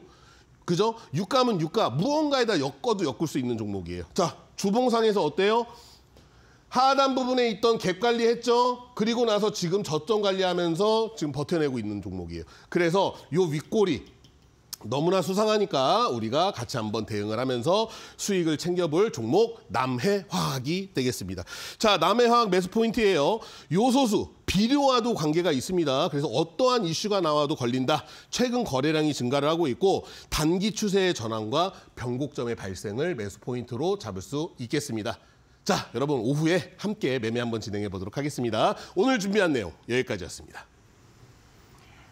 그죠? 유감은 유가, 무언가에다 엮어도 엮을 수 있는 종목이에요. 자, 주봉상에서 어때요? 하단 부분에 있던 갭 관리했죠? 그리고 나서 지금 저점 관리하면서 지금 버텨내고 있는 종목이에요. 그래서 요 윗꼬리, 너무나 수상하니까 우리가 같이 한번 대응을 하면서 수익을 챙겨볼 종목 남해화학이 되겠습니다. 자, 남해화학 매수 포인트예요. 요소수, 비료와도 관계가 있습니다. 그래서 어떠한 이슈가 나와도 걸린다. 최근 거래량이 증가를 하고 있고 단기 추세의 전환과 변곡점의 발생을 매수 포인트로 잡을 수 있겠습니다. 자, 여러분 오후에 함께 매매 한번 진행해 보도록 하겠습니다. 오늘 준비한 내용 여기까지였습니다.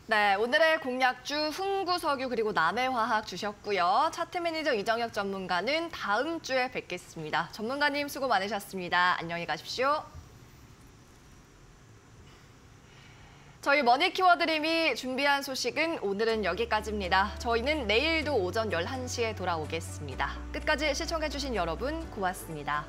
네, 오늘의 공약주 흥구석유 그리고 남해화학 주셨고요. 차트 매니저 이정혁 전문가는 다음 주에 뵙겠습니다. 전문가님 수고 많으셨습니다. 안녕히 가십시오. 저희 머니 키워드림이 준비한 소식은 오늘은 여기까지입니다. 저희는 내일도 오전 11시에 돌아오겠습니다. 끝까지 시청해주신 여러분 고맙습니다.